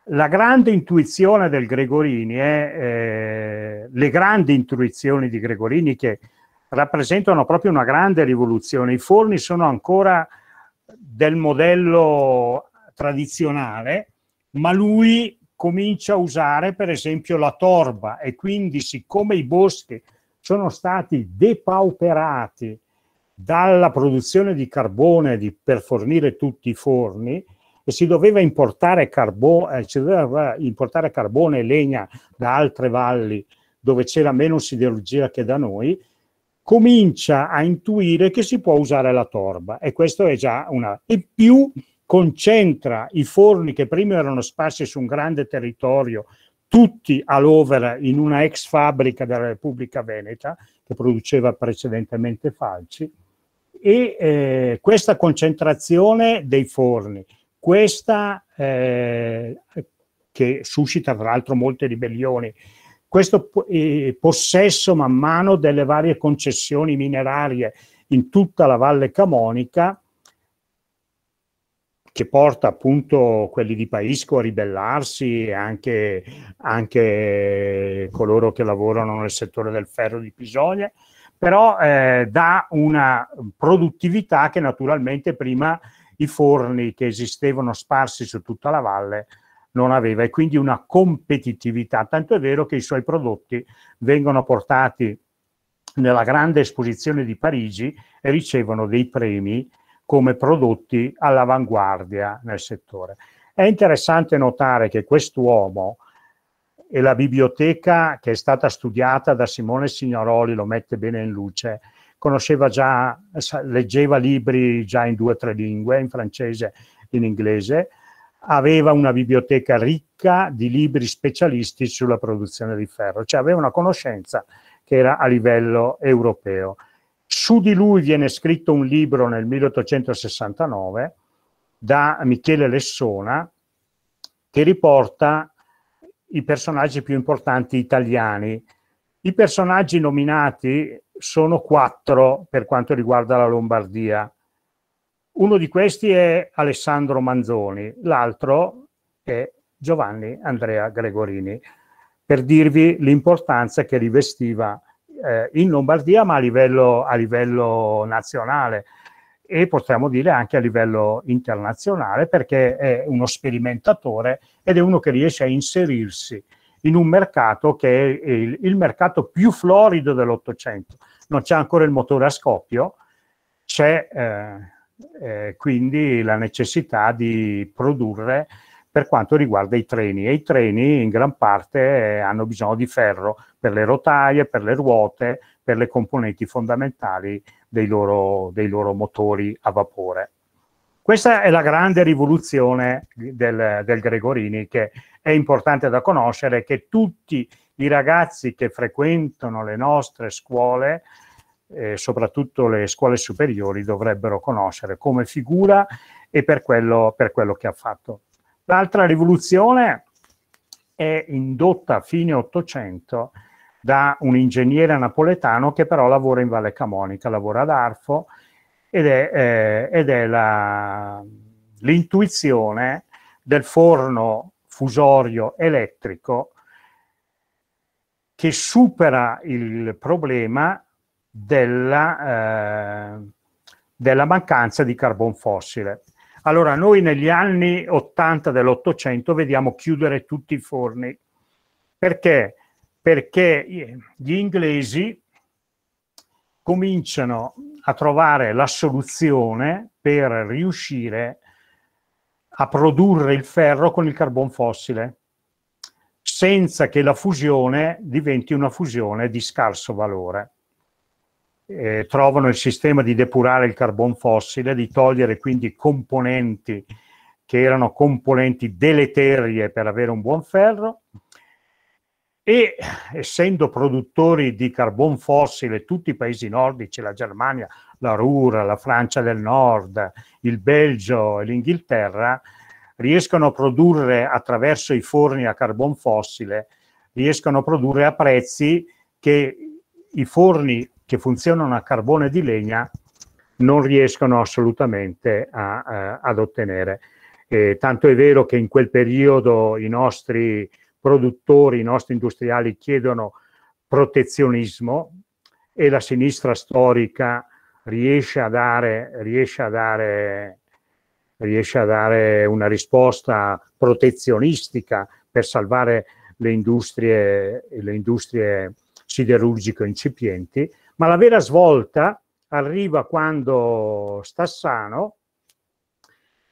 La grande intuizione del Gregorini, è, eh, le grandi intuizioni di Gregorini che rappresentano proprio una grande rivoluzione, i forni sono ancora del modello tradizionale, ma lui comincia a usare per esempio la torba e quindi siccome i boschi sono stati depauperati dalla produzione di carbone di, per fornire tutti i forni e si doveva importare, carbo, eh, si doveva importare carbone e legna da altre valli dove c'era meno siderurgia che da noi, comincia a intuire che si può usare la torba e questo è già una... E più concentra i forni che prima erano sparsi su un grande territorio, tutti all'over in una ex fabbrica della Repubblica Veneta, che produceva precedentemente falci, e eh, questa concentrazione dei forni, questa eh, che suscita tra l'altro molte ribellioni, questo eh, possesso man mano delle varie concessioni minerarie in tutta la Valle Camonica, che porta appunto quelli di Paisco a ribellarsi e anche, anche coloro che lavorano nel settore del ferro di Pisoia, però eh, dà una produttività che naturalmente prima i forni che esistevano sparsi su tutta la valle non aveva e quindi una competitività, tanto è vero che i suoi prodotti vengono portati nella grande esposizione di Parigi e ricevono dei premi come prodotti all'avanguardia nel settore. È interessante notare che quest'uomo e la biblioteca che è stata studiata da Simone Signoroli lo mette bene in luce, conosceva già, leggeva libri già in due o tre lingue, in francese e in inglese, aveva una biblioteca ricca di libri specialisti sulla produzione di ferro, cioè aveva una conoscenza che era a livello europeo. Su di lui viene scritto un libro nel 1869 da Michele Lessona che riporta i personaggi più importanti italiani. I personaggi nominati sono quattro per quanto riguarda la Lombardia. Uno di questi è Alessandro Manzoni, l'altro è Giovanni Andrea Gregorini, per dirvi l'importanza che rivestiva eh, in Lombardia, ma a livello, a livello, nazionale e possiamo dire anche a livello internazionale, perché è uno sperimentatore ed è uno che riesce a inserirsi in un mercato che è il, il mercato più florido dell'Ottocento. Non c'è ancora il motore a scoppio, c'è eh, eh, quindi la necessità di produrre per quanto riguarda i treni e i treni in gran parte hanno bisogno di ferro per le rotaie, per le ruote, per le componenti fondamentali dei loro, dei loro motori a vapore. Questa è la grande rivoluzione del, del Gregorini che è importante da conoscere, che tutti i ragazzi che frequentano le nostre scuole eh, soprattutto le scuole superiori dovrebbero conoscere come figura e per quello, per quello che ha fatto. L'altra rivoluzione è indotta a fine 800 da un ingegnere napoletano che però lavora in Valle Camonica, lavora ad Arfo, ed è, eh, l'intuizione del forno fusorio elettrico che supera il problema della, eh, della mancanza di carbon fossile. Allora, noi negli anni 80 dell'Ottocento vediamo chiudere tutti i forni. Perché? Perché eh, gli inglesi cominciano a trovare la soluzione per riuscire a produrre il ferro con il carbon fossile senza che la fusione diventi una fusione di scarso valore eh, trovano il sistema di depurare il carbon fossile, di togliere quindi componenti che erano componenti deleterie per avere un buon ferro e essendo produttori di carbon fossile tutti i paesi nordici, la Germania, la Rura, la Francia del Nord, il Belgio e l'Inghilterra, riescono a produrre attraverso i forni a carbon fossile, riescono a produrre a prezzi che i forni che funzionano a carbone di legna non riescono assolutamente a, a, eh, ad ottenere. Eh, tanto è vero che in quel periodo i nostri produttori, i nostri industriali chiedono protezionismo e la sinistra storica riesce a dare, riesce a dare, riesce a dare una risposta protezionistica per salvare le industrie, le industrie siderurgico incipienti ma la vera svolta arriva quando Stassano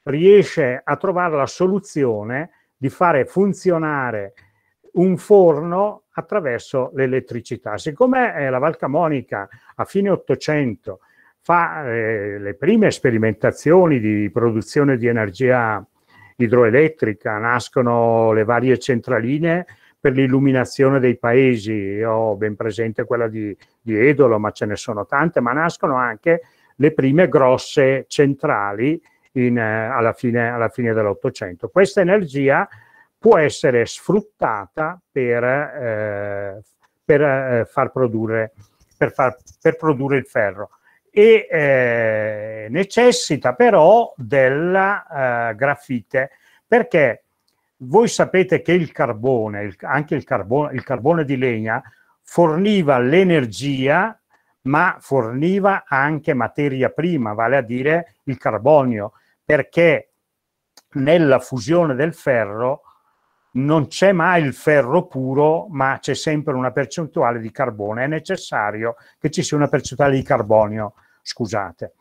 riesce a trovare la soluzione di fare funzionare un forno attraverso l'elettricità. Siccome eh, la Valcamonica a fine Ottocento fa eh, le prime sperimentazioni di produzione di energia idroelettrica, nascono le varie centraline per l'illuminazione dei paesi. Io ho ben presente quella di, di Edolo, ma ce ne sono tante, ma nascono anche le prime grosse centrali in, eh, alla, fine, alla fine dell'Ottocento. Questa energia può essere sfruttata per, eh, per, eh, far, produrre, per, far, per produrre, il ferro e eh, necessita però della eh, grafite perché voi sapete che il carbone, il, anche il carbone, il carbone di legna, forniva l'energia, ma forniva anche materia prima, vale a dire il carbonio, perché nella fusione del ferro non c'è mai il ferro puro, ma c'è sempre una percentuale di carbone. È necessario che ci sia una percentuale di carbonio, scusate.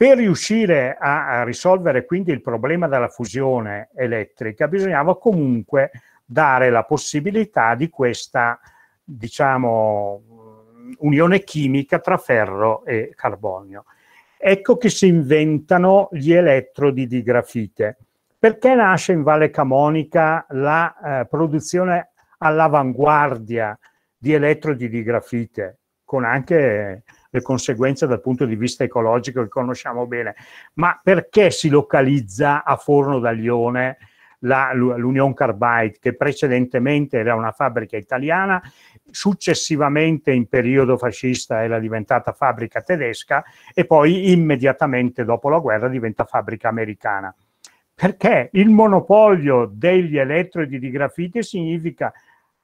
Per riuscire a, a risolvere quindi il problema della fusione elettrica bisognava comunque dare la possibilità di questa, diciamo, unione chimica tra ferro e carbonio. Ecco che si inventano gli elettrodi di grafite. Perché nasce in Valle Camonica la eh, produzione all'avanguardia di elettrodi di grafite, con anche eh, le conseguenze dal punto di vista ecologico che conosciamo bene. Ma perché si localizza a Forno d'Aglione l'Union Carbide, che precedentemente era una fabbrica italiana, successivamente in periodo fascista era diventata fabbrica tedesca e poi immediatamente dopo la guerra diventa fabbrica americana perché il monopolio degli elettrodi di grafite significa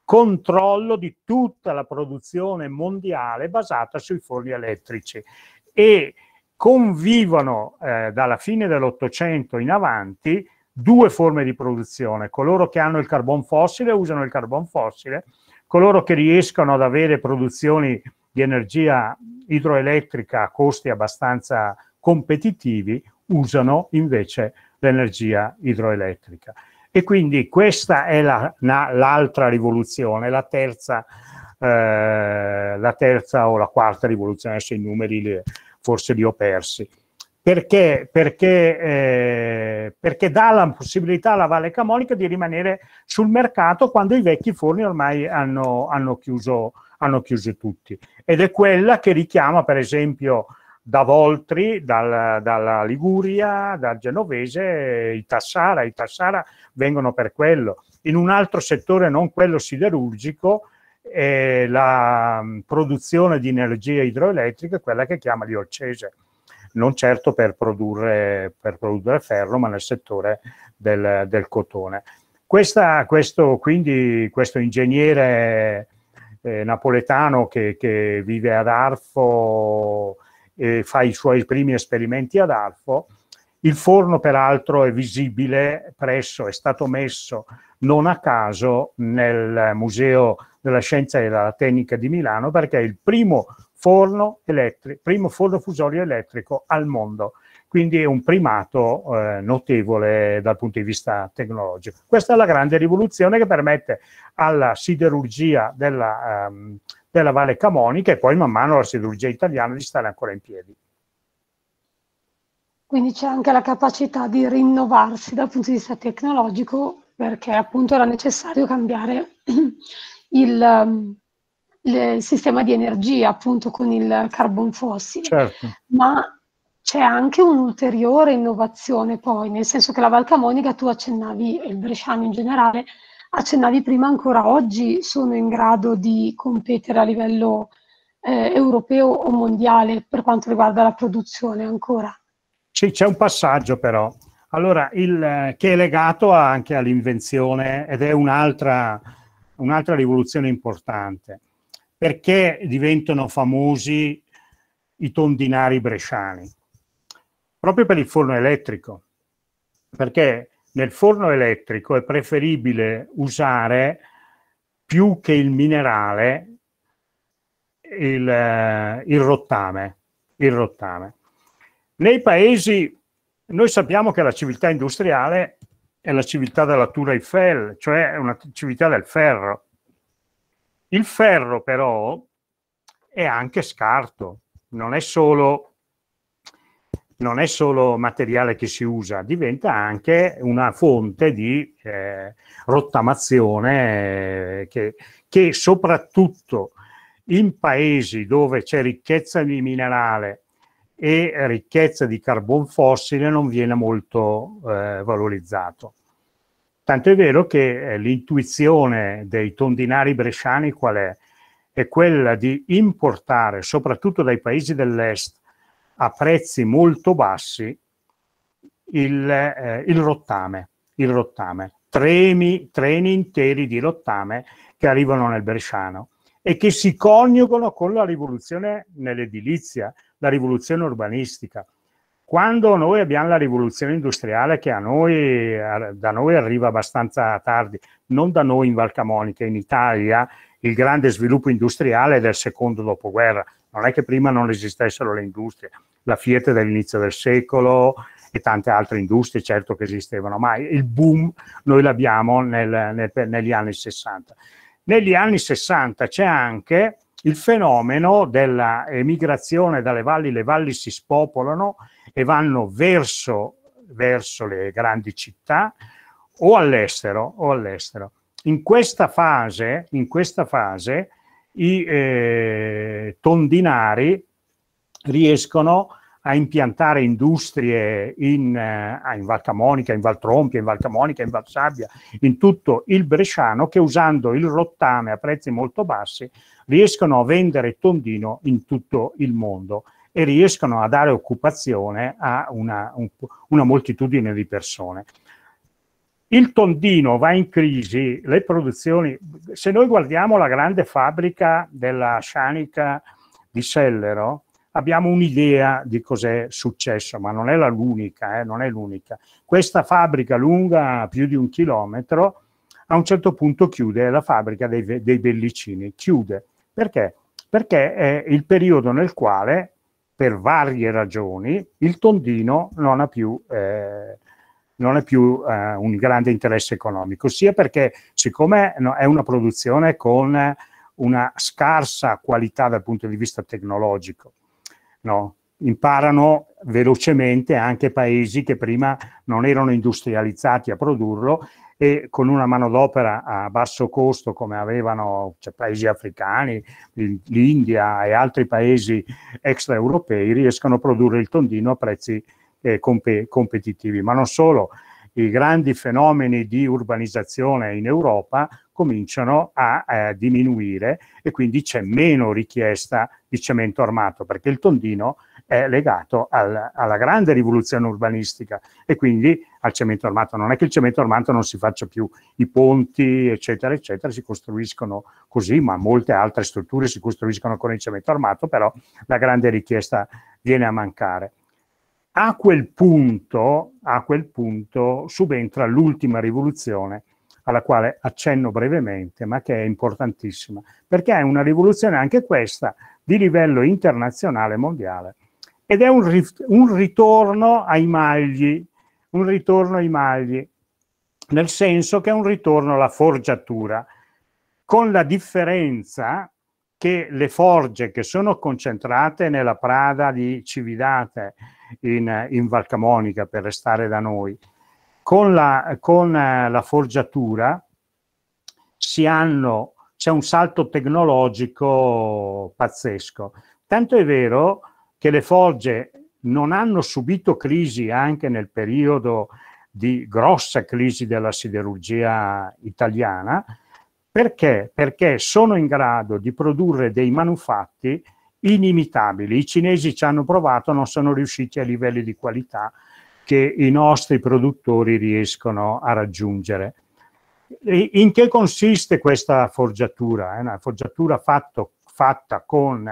controllo di tutta la produzione mondiale basata sui forni elettrici e convivono eh, dalla fine dell'Ottocento in avanti due forme di produzione, coloro che hanno il carbon fossile usano il carbon fossile, coloro che riescono ad avere produzioni di energia idroelettrica a costi abbastanza competitivi usano invece l'energia idroelettrica. E quindi questa è la, na, l'altra rivoluzione, la terza, eh, la terza o la quarta rivoluzione, se i numeri li, forse li ho persi. Perché, perché, eh, perché dà la possibilità alla Valle Camonica di rimanere sul mercato quando i vecchi forni ormai hanno, hanno, chiuso, hanno chiuso tutti. Ed è quella che richiama, per esempio, da Voltri, dal, dalla Liguria, dal Genovese, i Tassara, i Tassara vengono per quello. In un altro settore, non quello siderurgico, è la mm, produzione di energia idroelettrica, quella che chiama gli Orcese, non certo per produrre, per produrre ferro, ma nel settore del, del cotone. Questa, questo, quindi, questo ingegnere eh, napoletano che, che, vive ad Arfo, eh, fa i suoi primi esperimenti ad Alfo. Il forno peraltro è visibile presso, è stato messo non a caso nel Museo della Scienza e della Tecnica di Milano perché è il primo forno, elettri- primo forno fusorio elettrico al mondo. Quindi è un primato eh, notevole dal punto di vista tecnologico. Questa è la grande rivoluzione che permette alla siderurgia della, ehm, della Valle Camonica e poi man mano la siderurgia italiana di stare ancora in piedi.
Quindi c'è anche la capacità di rinnovarsi dal punto di vista tecnologico perché appunto era necessario cambiare il, um, il sistema di energia appunto con il carbon fossile. Certo. Ma c'è anche un'ulteriore innovazione poi, nel senso che la Valcamonica, tu accennavi, e il Bresciano in generale, accennavi prima, ancora oggi sono in grado di competere a livello eh, europeo o mondiale per quanto riguarda la produzione ancora.
Sì, c'è un passaggio però, allora, il, eh, che è legato anche all'invenzione ed è un'altra, un'altra rivoluzione importante, perché diventano famosi i tondinari bresciani? Proprio per il forno elettrico, perché nel forno elettrico è preferibile usare più che il minerale il, eh, il, rottame, il rottame. Nei paesi, noi sappiamo che la civiltà industriale è la civiltà della tura Eiffel, cioè una civiltà del ferro. Il ferro però è anche scarto, non è solo non è solo materiale che si usa, diventa anche una fonte di eh, rottamazione eh, che, che soprattutto in paesi dove c'è ricchezza di minerale e ricchezza di carbon fossile non viene molto eh, valorizzato. Tanto è vero che eh, l'intuizione dei tondinari bresciani qual è? È quella di importare, soprattutto dai paesi dell'est, a prezzi molto bassi il, eh, il rottame, il rottame. Treni, treni interi di rottame che arrivano nel Bresciano e che si coniugano con la rivoluzione nell'edilizia, la rivoluzione urbanistica. Quando noi abbiamo la rivoluzione industriale che noi, da noi arriva abbastanza tardi, non da noi in Valcamonica, in Italia il grande sviluppo industriale del secondo dopoguerra, non è che prima non esistessero le industrie, la Fiat dell'inizio del secolo e tante altre industrie certo che esistevano, ma il boom noi l'abbiamo nel, nel, negli anni 60. Negli anni 60 c'è anche il fenomeno della emigrazione dalle valli, le valli si spopolano e vanno verso, verso le grandi città o all'estero, o all'estero. In questa fase, in questa fase i eh, tondinari riescono a impiantare industrie in, eh, in Valcamonica, in Valtrompia, in Val Camonica, in Valsabbia, in tutto il Bresciano, che usando il rottame a prezzi molto bassi riescono a vendere tondino in tutto il mondo e riescono a dare occupazione a una, un, una moltitudine di persone il tondino va in crisi, le produzioni, se noi guardiamo la grande fabbrica della scianica di Sellero, oh, abbiamo un'idea di cos'è successo, ma non è l'unica, eh, non è l'unica. Questa fabbrica lunga più di un chilometro, a un certo punto chiude la fabbrica dei, dei bellicini, chiude. Perché? Perché è il periodo nel quale, per varie ragioni, il tondino non ha più... Eh, non è più eh, un grande interesse economico, sia perché siccome è una produzione con una scarsa qualità dal punto di vista tecnologico, no? imparano velocemente anche paesi che prima non erano industrializzati a produrlo e con una manodopera a basso costo come avevano cioè, paesi africani, l'India e altri paesi extraeuropei riescono a produrre il tondino a prezzi eh, comp- competitivi. Ma non solo, i grandi fenomeni di urbanizzazione in Europa cominciano a eh, diminuire e quindi c'è meno richiesta di cemento armato perché il tondino è legato al, alla grande rivoluzione urbanistica e quindi al cemento armato. Non è che il cemento armato non si faccia più i ponti, eccetera, eccetera, si costruiscono così, ma molte altre strutture si costruiscono con il cemento armato, però la grande richiesta viene a mancare. A quel punto, a quel punto subentra l'ultima rivoluzione alla quale accenno brevemente, ma che è importantissima, perché è una rivoluzione anche questa di livello internazionale mondiale. Ed è un, un ritorno ai magli, un ritorno ai magli, nel senso che è un ritorno alla forgiatura, con la differenza che le forge che sono concentrate nella Prada di Cividate in, in Valcamonica per restare da noi. Con la, con eh, la forgiatura si hanno, c'è un salto tecnologico pazzesco. Tanto è vero che le forge non hanno subito crisi anche nel periodo di grossa crisi della siderurgia italiana, perché? Perché sono in grado di produrre dei manufatti inimitabili. I cinesi ci hanno provato, non sono riusciti a livelli di qualità che i nostri produttori riescono a raggiungere. In che consiste questa forgiatura? È una forgiatura fatto, fatta con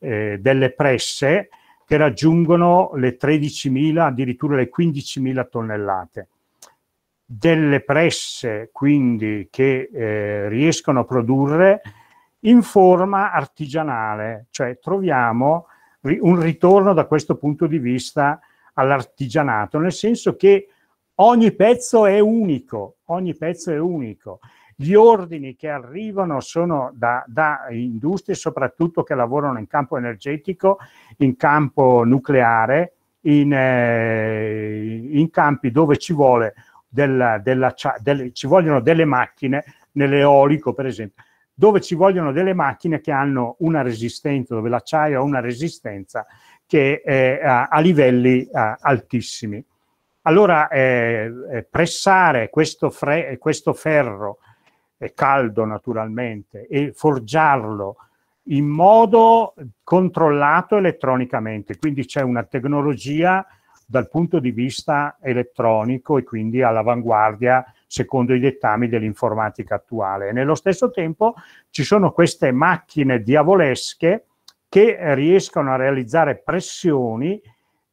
eh, delle presse che raggiungono le 13.000, addirittura le 15.000 tonnellate. Delle presse quindi che eh, riescono a produrre in forma artigianale, cioè troviamo un ritorno da questo punto di vista all'artigianato, nel senso che ogni pezzo è unico, ogni pezzo è unico. Gli ordini che arrivano sono da, da industrie soprattutto che lavorano in campo energetico, in campo nucleare, in, eh, in campi dove ci, vuole della, della, delle, ci vogliono delle macchine, nell'eolico per esempio, dove ci vogliono delle macchine che hanno una resistenza, dove l'acciaio ha una resistenza che è eh, a, livelli eh, altissimi. Allora eh, eh, pressare questo, fre, questo ferro caldo naturalmente e forgiarlo in modo controllato elettronicamente, quindi c'è una tecnologia dal punto di vista elettronico e quindi all'avanguardia secondo i dettami dell'informatica attuale. nello stesso tempo ci sono queste macchine diavolesche che riescono a realizzare pressioni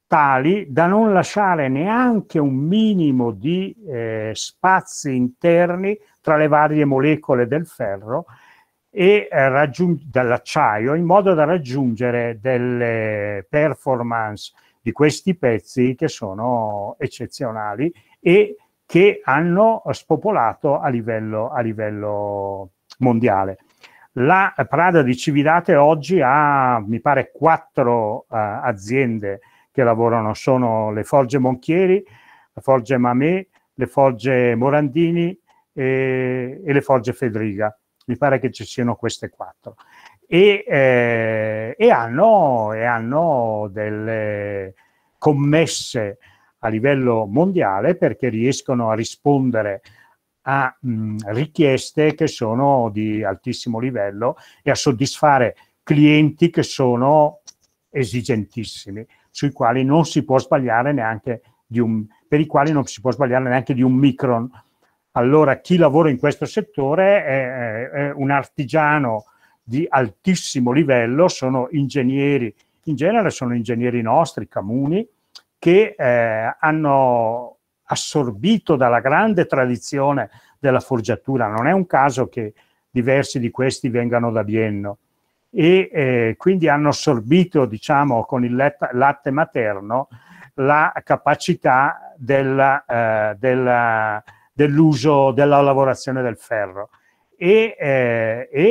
tali da non lasciare neanche un minimo di eh, spazi interni tra le varie molecole del ferro e eh, dall'acciaio in modo da raggiungere delle performance di questi pezzi che sono eccezionali e che hanno spopolato a livello, a livello mondiale. La Prada di Cividate oggi ha, mi pare, quattro eh, aziende che lavorano, sono le Forge Monchieri, le Forge Mamè, le Forge Morandini e, eh, e, le Forge Fedriga. Mi pare che ci siano queste quattro. E, eh, e, hanno, e hanno, delle commesse a livello mondiale perché riescono a rispondere a mh, richieste che sono di altissimo livello e a soddisfare clienti che sono esigentissimi, sui quali non si può sbagliare neanche di un, per i quali non si può sbagliare neanche di un micron. Allora chi lavora in questo settore è, è un artigiano di altissimo livello, sono ingegneri, in genere sono ingegneri nostri, comuni, che eh, hanno assorbito dalla grande tradizione della forgiatura. Non è un caso che diversi di questi vengano da Vienno e eh, quindi hanno assorbito, diciamo, con il latte materno la capacità della, eh, della, dell'uso della lavorazione del ferro e, eh, e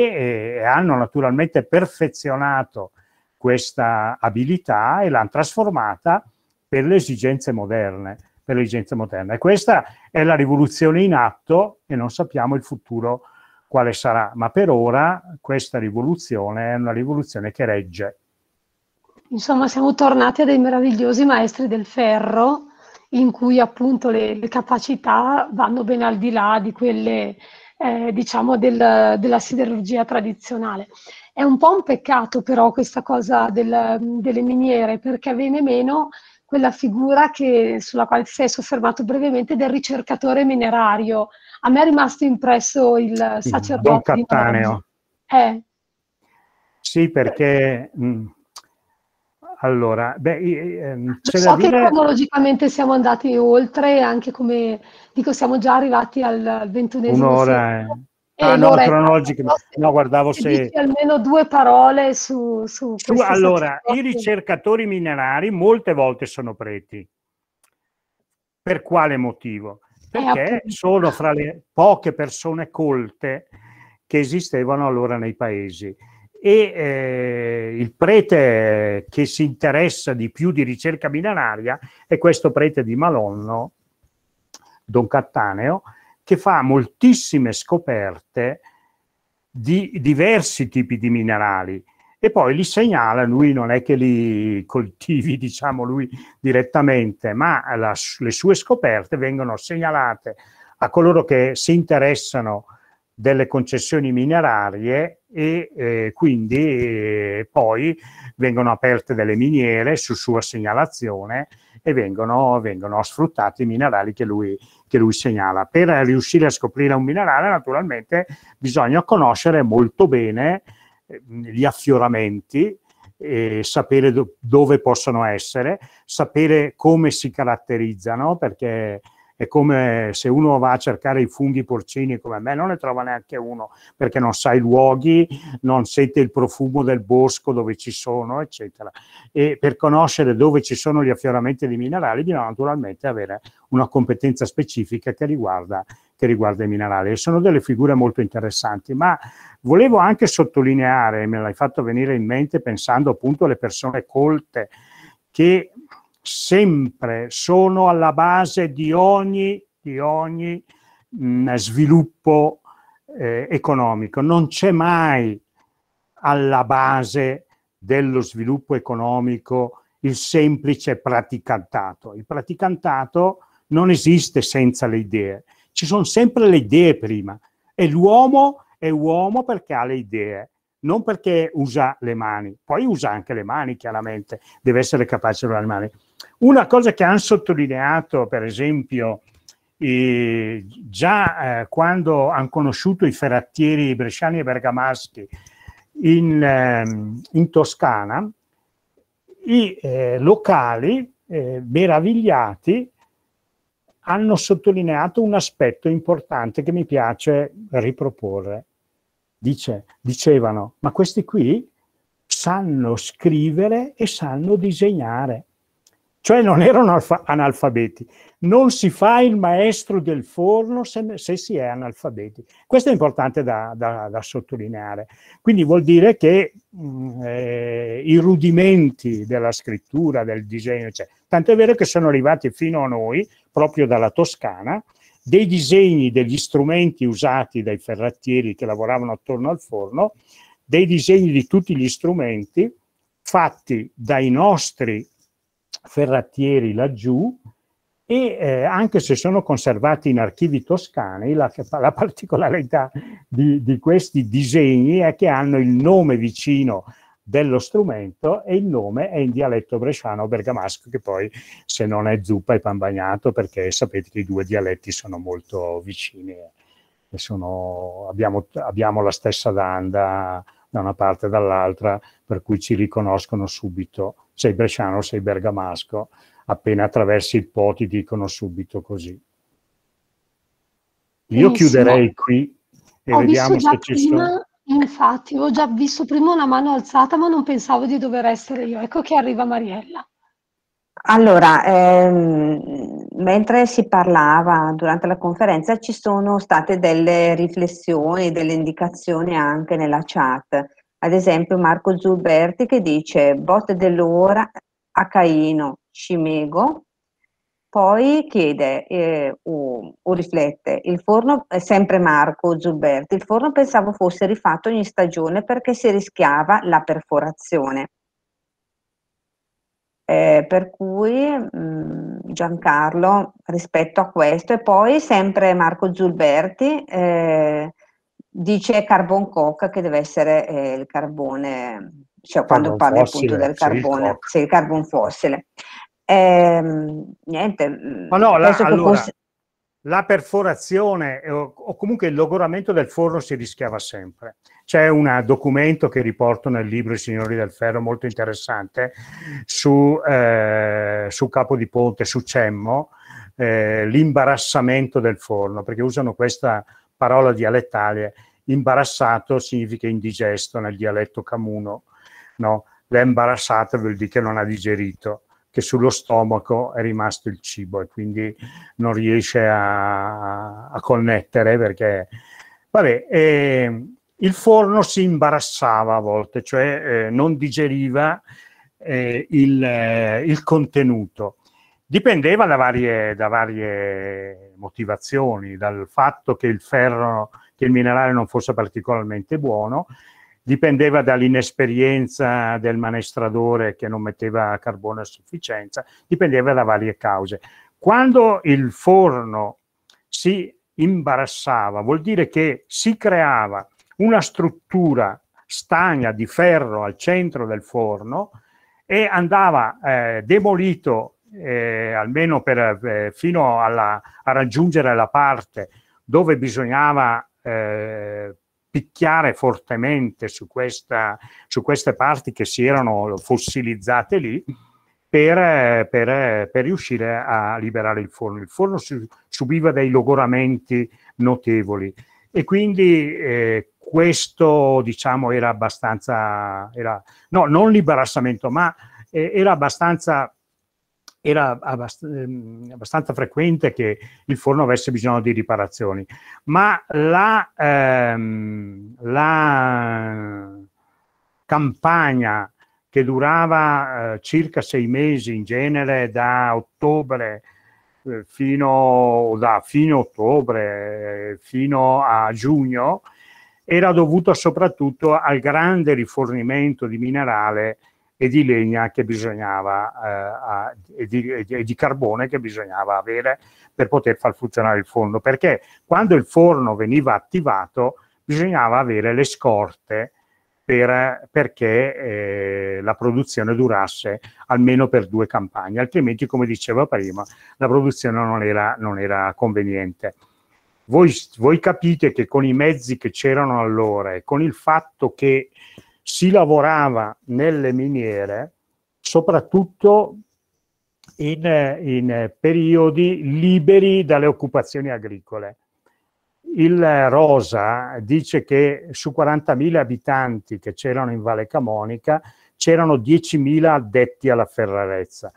eh, hanno naturalmente perfezionato questa abilità e l'hanno trasformata per le esigenze moderne. Per le esigenze moderne. E questa è la rivoluzione in atto e non sappiamo il futuro quale sarà, ma per ora questa rivoluzione è una rivoluzione che
regge. Insomma, siamo tornati a dei meravigliosi maestri del ferro, in cui appunto le, le capacità vanno ben al di là di quelle, eh, diciamo, del, della siderurgia tradizionale. È un po' un peccato però questa cosa del, delle miniere, perché viene meno quella figura che, sulla quale ti sei soffermato brevemente del ricercatore minerario. A me è rimasto impresso il, il sacerdote.
Don Cattaneo. Eh. Sì, perché... Mh, mm, allora, beh, ehm, so dire... che
cronologicamente siamo andati oltre, anche come dico, siamo già arrivati al ventunesimo secolo. Eh.
Ah, eh, no, cronologicamente. No, guardavo se.
almeno due parole su. su, su allora,
i ricercatori minerari molte volte sono preti. Per quale motivo? Eh, Perché eh, sono fra le poche persone colte che esistevano allora nei paesi. E eh, il prete che si interessa di più di ricerca mineraria è questo prete di Malonno, Don Cattaneo, che fa moltissime scoperte di diversi tipi di minerali e poi li segnala, lui non è che li coltivi, diciamo lui direttamente, ma la, le sue scoperte vengono segnalate a coloro che si interessano delle concessioni minerarie e eh, quindi eh, poi vengono aperte delle miniere su sua segnalazione e vengono, vengono sfruttati i minerali che lui che lui segnala. Per riuscire a scoprire un minerale, naturalmente, bisogna conoscere molto bene ehm, gli affioramenti, sapere do- dove possono essere, sapere come si caratterizzano, perché è come se uno va a cercare i funghi porcini come me, non ne trova neanche uno perché non sa i luoghi, non sente il profumo del bosco dove ci sono, eccetera. E per conoscere dove ci sono gli affioramenti di minerali bisogna naturalmente avere una competenza specifica che riguarda che riguarda i minerali. Sono delle figure molto interessanti, ma volevo anche sottolineare, me l'hai fatto venire in mente pensando appunto alle persone colte che sempre sono alla base di ogni, di ogni mh, mm, sviluppo eh, economico. Non c'è mai alla base dello sviluppo economico il semplice praticantato. Il praticantato non esiste senza le idee. Ci sono sempre le idee prima e l'uomo è uomo perché ha le idee, non perché usa le mani. Poi usa anche le mani, chiaramente, deve essere capace di usare le mani, una cosa che hanno sottolineato, per esempio, eh, già eh, quando hanno conosciuto i ferrattieri bresciani e bergamaschi in, ehm, in Toscana, i eh, locali eh, meravigliati hanno sottolineato un aspetto importante che mi piace riproporre. Dice, dicevano, ma questi qui sanno scrivere e sanno disegnare. Cioè non erano analfabeti. Non si fa il maestro del forno se, se si è analfabeti. Questo è importante da, da, da sottolineare. Quindi vuol dire che mh, mm, eh, i rudimenti della scrittura, del disegno, cioè, è vero che sono arrivati fino a noi, proprio dalla Toscana, dei disegni degli strumenti usati dai ferrattieri che lavoravano attorno al forno, dei disegni di tutti gli strumenti fatti dai nostri ferrattieri laggiù e eh, anche se sono conservati in archivi toscani, la, la particolarità di, di, questi disegni è che hanno il nome vicino dello strumento e il nome è in dialetto bresciano o bergamasco, che poi se non è zuppa è pan bagnato perché sapete che i due dialetti sono molto vicini. E sono, abbiamo, abbiamo la stessa danda da una parte e dall'altra, per cui ci riconoscono subito sei bresciano, sei bergamasco, appena attraversi il po' ti dicono subito così. Io Benissimo. chiuderei qui
e Ho vediamo se ci prima, sono...
Infatti, ho già visto prima una mano alzata, ma non pensavo di dover essere io. Ecco che arriva Mariella.
Allora, ehm, mentre si parlava durante la conferenza ci sono state delle riflessioni, delle indicazioni anche nella chat. Ad esempio Marco Zuberti che dice botte dell'ora a Caino, Scimego, poi chiede eh, o, o, riflette, il forno, sempre Marco Zuberti, il forno pensavo fosse rifatto ogni stagione perché si rischiava la perforazione. Eh, per cui mh, mm, Giancarlo rispetto a questo e poi sempre Marco Zulberti eh, dice carbon coke che deve essere eh, il carbone, cioè quando carbon parli fossile, appunto del carbone, se il carbon fossile. Eh, niente,
mm, ma no, la, allora, fosse... la perforazione eh, o, o, comunque il logoramento del forno si rischiava sempre. C'è un documento che riporto nel libro I Signori del Ferro molto interessante su, eh, su Capo di Ponte, su Cemmo, eh, l'imbarazzamento del forno, perché usano questa parola dialettale. imbarassato significa indigesto nel dialetto camuno, no? L'embarazzato vuol dire che non ha digerito, che sullo stomaco è rimasto il cibo e quindi non riesce a, a connettere perché... Vabbè, eh, il forno si imbarassava a volte, cioè eh, non digeriva eh, il, eh, il, contenuto. Dipendeva da varie, da varie motivazioni, dal fatto che il ferro, che il minerale non fosse particolarmente buono, dipendeva dall'inesperienza del manestradore che non metteva carbone a sufficienza, dipendeva da varie cause. Quando il forno si imbarassava, vuol dire che si creava una struttura stagna di ferro al centro del forno e andava eh, demolito eh, almeno per, eh, fino alla, a raggiungere la parte dove bisognava eh, picchiare fortemente su, questa, su, queste parti che si erano fossilizzate lì per, eh, per, eh, per riuscire a liberare il forno. Il forno su, subiva dei logoramenti notevoli e quindi eh, questo diciamo era abbastanza, era, no non l'imbarazzato, ma era abbastanza era abbast- ehm, abbastanza frequente che il forno avesse bisogno di riparazioni, ma la, ehm, la campagna che durava eh, circa sei mesi in genere da ottobre eh, fino da fine ottobre eh, fino a giugno era dovuta soprattutto al grande rifornimento di minerale e di legna che bisognava eh, e, di, e, di, carbone che bisognava avere per poter far funzionare il forno perché quando il forno veniva attivato bisognava avere le scorte per, perché eh, la produzione durasse almeno per due campagne altrimenti come dicevo prima la produzione non era, non era conveniente voi, voi capite che con i mezzi che c'erano allora e con il fatto che si lavorava nelle miniere soprattutto in, in periodi liberi dalle occupazioni agricole. Il Rosa dice che su 40.000 abitanti che c'erano in Valle Camonica c'erano 10.000 addetti alla ferrarezza.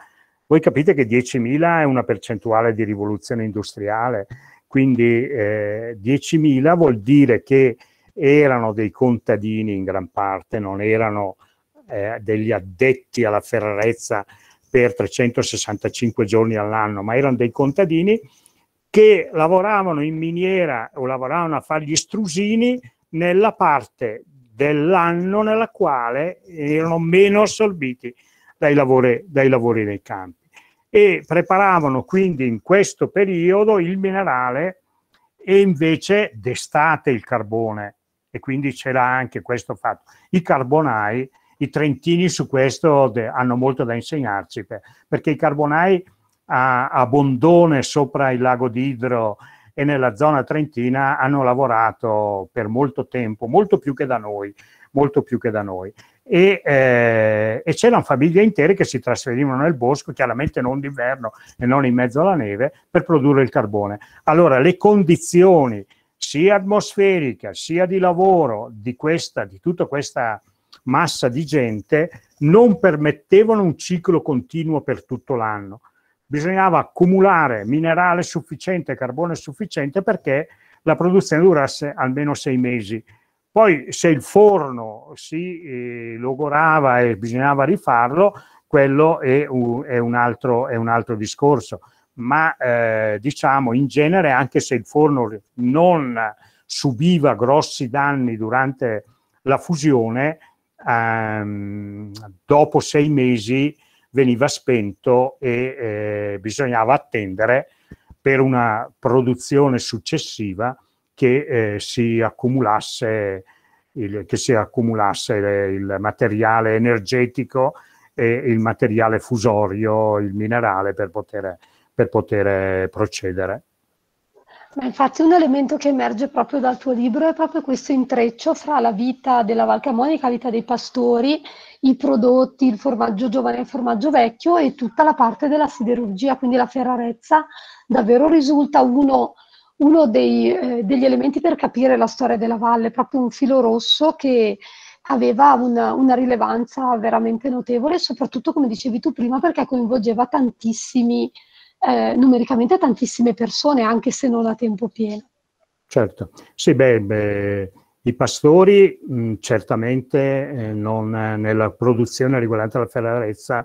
Voi capite che 10.000 è una percentuale di rivoluzione industriale, quindi eh, 10.000 vuol dire che erano dei contadini in gran parte, non erano eh, degli addetti alla ferrarezza per 365 giorni all'anno, ma erano dei contadini che lavoravano in miniera o lavoravano a fare gli strusini nella parte dell'anno nella quale erano meno assorbiti dai lavori, dai lavori nei campi e preparavano quindi in questo periodo il minerale e invece d'estate il carbone e quindi c'era anche questo fatto. I carbonai, i trentini su questo de, hanno molto da insegnarci, per, perché i carbonai a, a, Bondone sopra il lago d'Idro e nella zona trentina hanno lavorato per molto tempo, molto più che da noi, molto più che da noi. E, eh, e c'erano famiglie intere che si trasferivano nel bosco, chiaramente non d'inverno e non in mezzo alla neve, per produrre il carbone. Allora le condizioni sia atmosferica sia di lavoro di, questa, di tutta questa massa di gente non permettevano un ciclo continuo per tutto l'anno. Bisognava accumulare minerale sufficiente, carbone sufficiente perché la produzione durasse almeno sei mesi. Poi se il forno si eh, logorava e bisognava rifarlo, quello è un, è un, altro, è un altro discorso ma eh, diciamo in genere anche se il forno non subiva grossi danni durante la fusione, ehm, dopo sei mesi veniva spento e eh, bisognava attendere per una produzione successiva che, eh, si, accumulasse il, che si accumulasse il materiale energetico e il materiale fusorio, il minerale per poter per poter eh, procedere.
Ma infatti un elemento che emerge proprio dal tuo libro è proprio questo intreccio fra la vita della Valcamonica, la vita dei pastori, i prodotti, il formaggio giovane e il formaggio vecchio e tutta la parte della siderurgia, quindi la ferrarezza davvero risulta uno, uno dei, eh, degli elementi per capire la storia della valle, proprio un filo rosso che aveva una, una rilevanza veramente notevole, soprattutto come dicevi tu prima perché coinvolgeva tantissimi eh, numericamente tantissime persone, anche se non a tempo pieno.
Certo, sì, beh, beh i pastori mh, mm, certamente eh, non, nella produzione riguardante la ferrarezza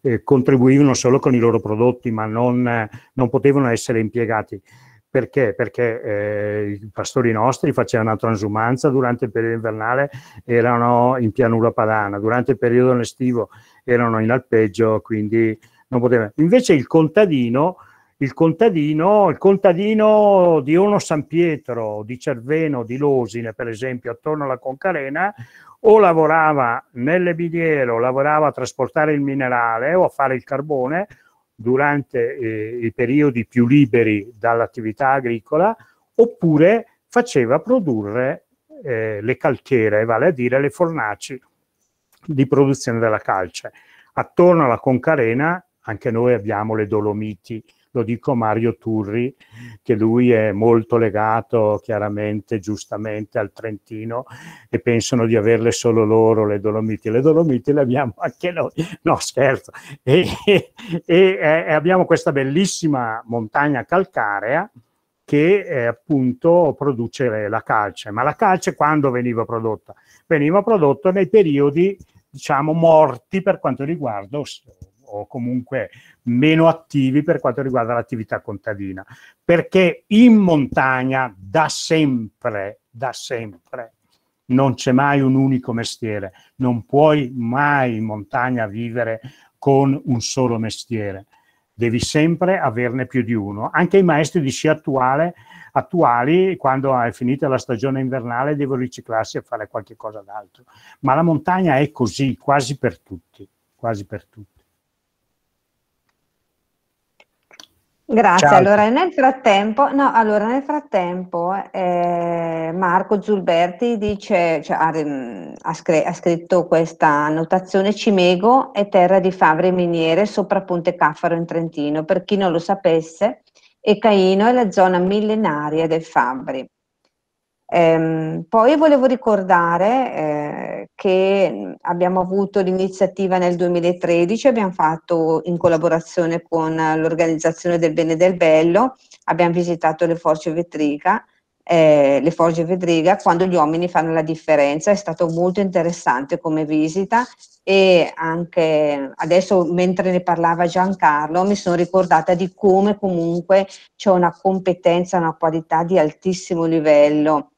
eh, contribuivano solo con i loro prodotti, ma non, non potevano essere impiegati. Perché? Perché eh, i pastori nostri facevano la transumanza durante il periodo invernale, erano in pianura padana, durante il periodo estivo erano in alpeggio, quindi non poteva. Invece il contadino, il contadino, il contadino di Ono San Pietro, di Cerveno, di Losine, per esempio, attorno alla Concarena, o lavorava nelle miniere, o lavorava a trasportare il minerale o a fare il carbone durante eh, i periodi più liberi dall'attività agricola, oppure faceva produrre eh, le calchiere, vale a dire le fornaci di produzione della calce. Attorno alla Concarena anche noi abbiamo le Dolomiti, lo dico Mario Turri, che lui è molto legato chiaramente, giustamente al Trentino e pensano di averle solo loro le Dolomiti. Le Dolomiti le abbiamo anche noi, no scherzo. E, e, e abbiamo questa bellissima montagna calcarea che eh, appunto produce la calce. Ma la calce quando veniva prodotta? Veniva prodotta nei periodi diciamo morti per quanto riguarda o comunque meno attivi per quanto riguarda l'attività contadina, perché in montagna da sempre, da sempre, non c'è mai un unico mestiere, non puoi mai in montagna vivere con un solo mestiere, devi sempre averne più di uno. Anche i maestri di sci attuale, attuali, quando è finita la stagione invernale, devono riciclarsi e fare qualche cosa d'altro. Ma la montagna è così, quasi per tutti, quasi per tutti.
Grazie. Ciao. Allora, nel frattempo, no, allora, nel frattempo eh, Marco Zulberti dice, cioè, ha, mm, ha, scr- ha, scritto questa annotazione Cimego è terra di favre miniere sopra Ponte Caffaro in Trentino. Per chi non lo sapesse, e Caino è la zona millenaria del Fabri. Ehm, poi volevo ricordare eh, che abbiamo avuto l'iniziativa nel 2013, abbiamo fatto in collaborazione con l'organizzazione del Bene e del Bello, abbiamo visitato le Forge Vetrica, eh, le Forge Vedriga, quando gli uomini fanno la differenza, è stato molto interessante come visita e anche adesso mentre ne parlava Giancarlo mi sono ricordata di come comunque c'è una competenza, una qualità di altissimo livello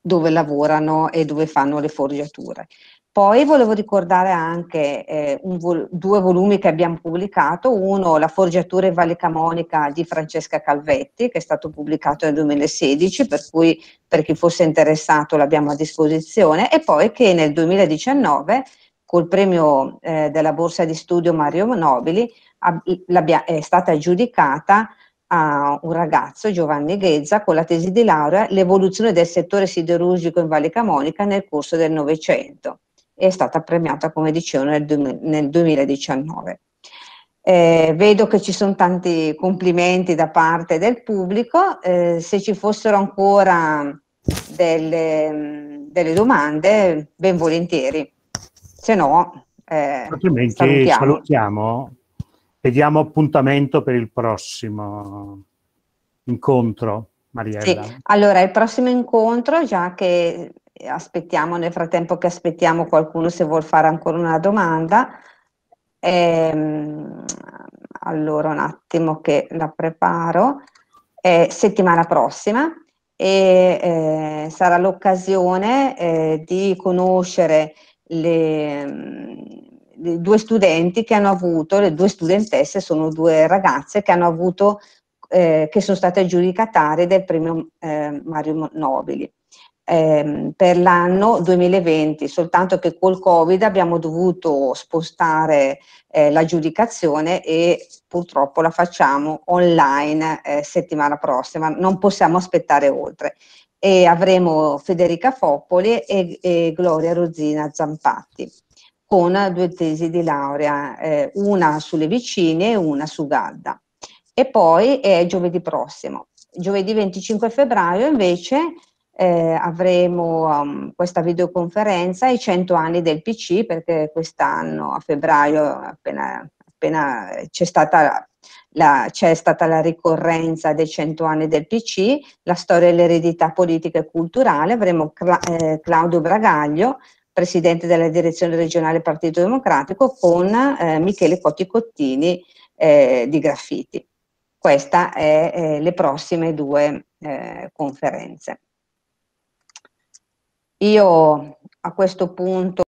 dove lavorano e dove fanno le forgiature. Poi volevo ricordare anche eh, vol- due volumi che abbiamo pubblicato, uno La forgiatura in Valle Camonica di Francesca Calvetti, che è stato pubblicato nel 2016, per cui per chi fosse interessato l'abbiamo a disposizione, e poi che nel 2019 col premio eh, della Borsa di Studio Mario Nobili ab- è stata giudicata a un ragazzo, Giovanni Ghezza, con la tesi di laurea L'evoluzione del settore siderurgico in Valle Camonica nel corso del Novecento. È stata premiata, come dicevo, nel, nel 2019. Eh, vedo che ci sono tanti complimenti da parte del pubblico. Eh, se ci fossero ancora delle, delle, domande, ben volentieri. Se no, eh,
salutiamo. salutiamo e diamo appuntamento per il prossimo incontro, Mariella. Sì,
allora il prossimo incontro, già che aspettiamo, nel frattempo che aspettiamo qualcuno se vuol fare ancora una domanda, ehm, allora un attimo che la preparo, è settimana prossima e eh, sarà l'occasione eh, di conoscere le due studenti che hanno avuto, le due studentesse sono due ragazze che hanno avuto, eh, che sono state giudicatarie del premio eh, Mario Nobili. Eh, per l'anno 2020, soltanto che col Covid abbiamo dovuto spostare eh, giudicazione e purtroppo la facciamo online eh, settimana prossima, non possiamo aspettare oltre. E avremo Federica Foppoli e, e Gloria Rosina Zampatti con due tesi di laurea, eh, una sulle vicine e una su Gadda. E poi è giovedì prossimo. Giovedì 25 febbraio invece eh, avremo um, questa videoconferenza i 100 anni del PC perché quest'anno a febbraio appena, appena c'è stata la, c'è stata la ricorrenza dei 100 anni del PC, la storia e l'eredità politica e culturale, avremo Cla eh, Claudio Bragaglio presidente della direzione regionale Partito Democratico, con eh, Michele Cotti Cottini eh, di Graffiti. Queste è eh, le prossime due eh, conferenze. Io a questo punto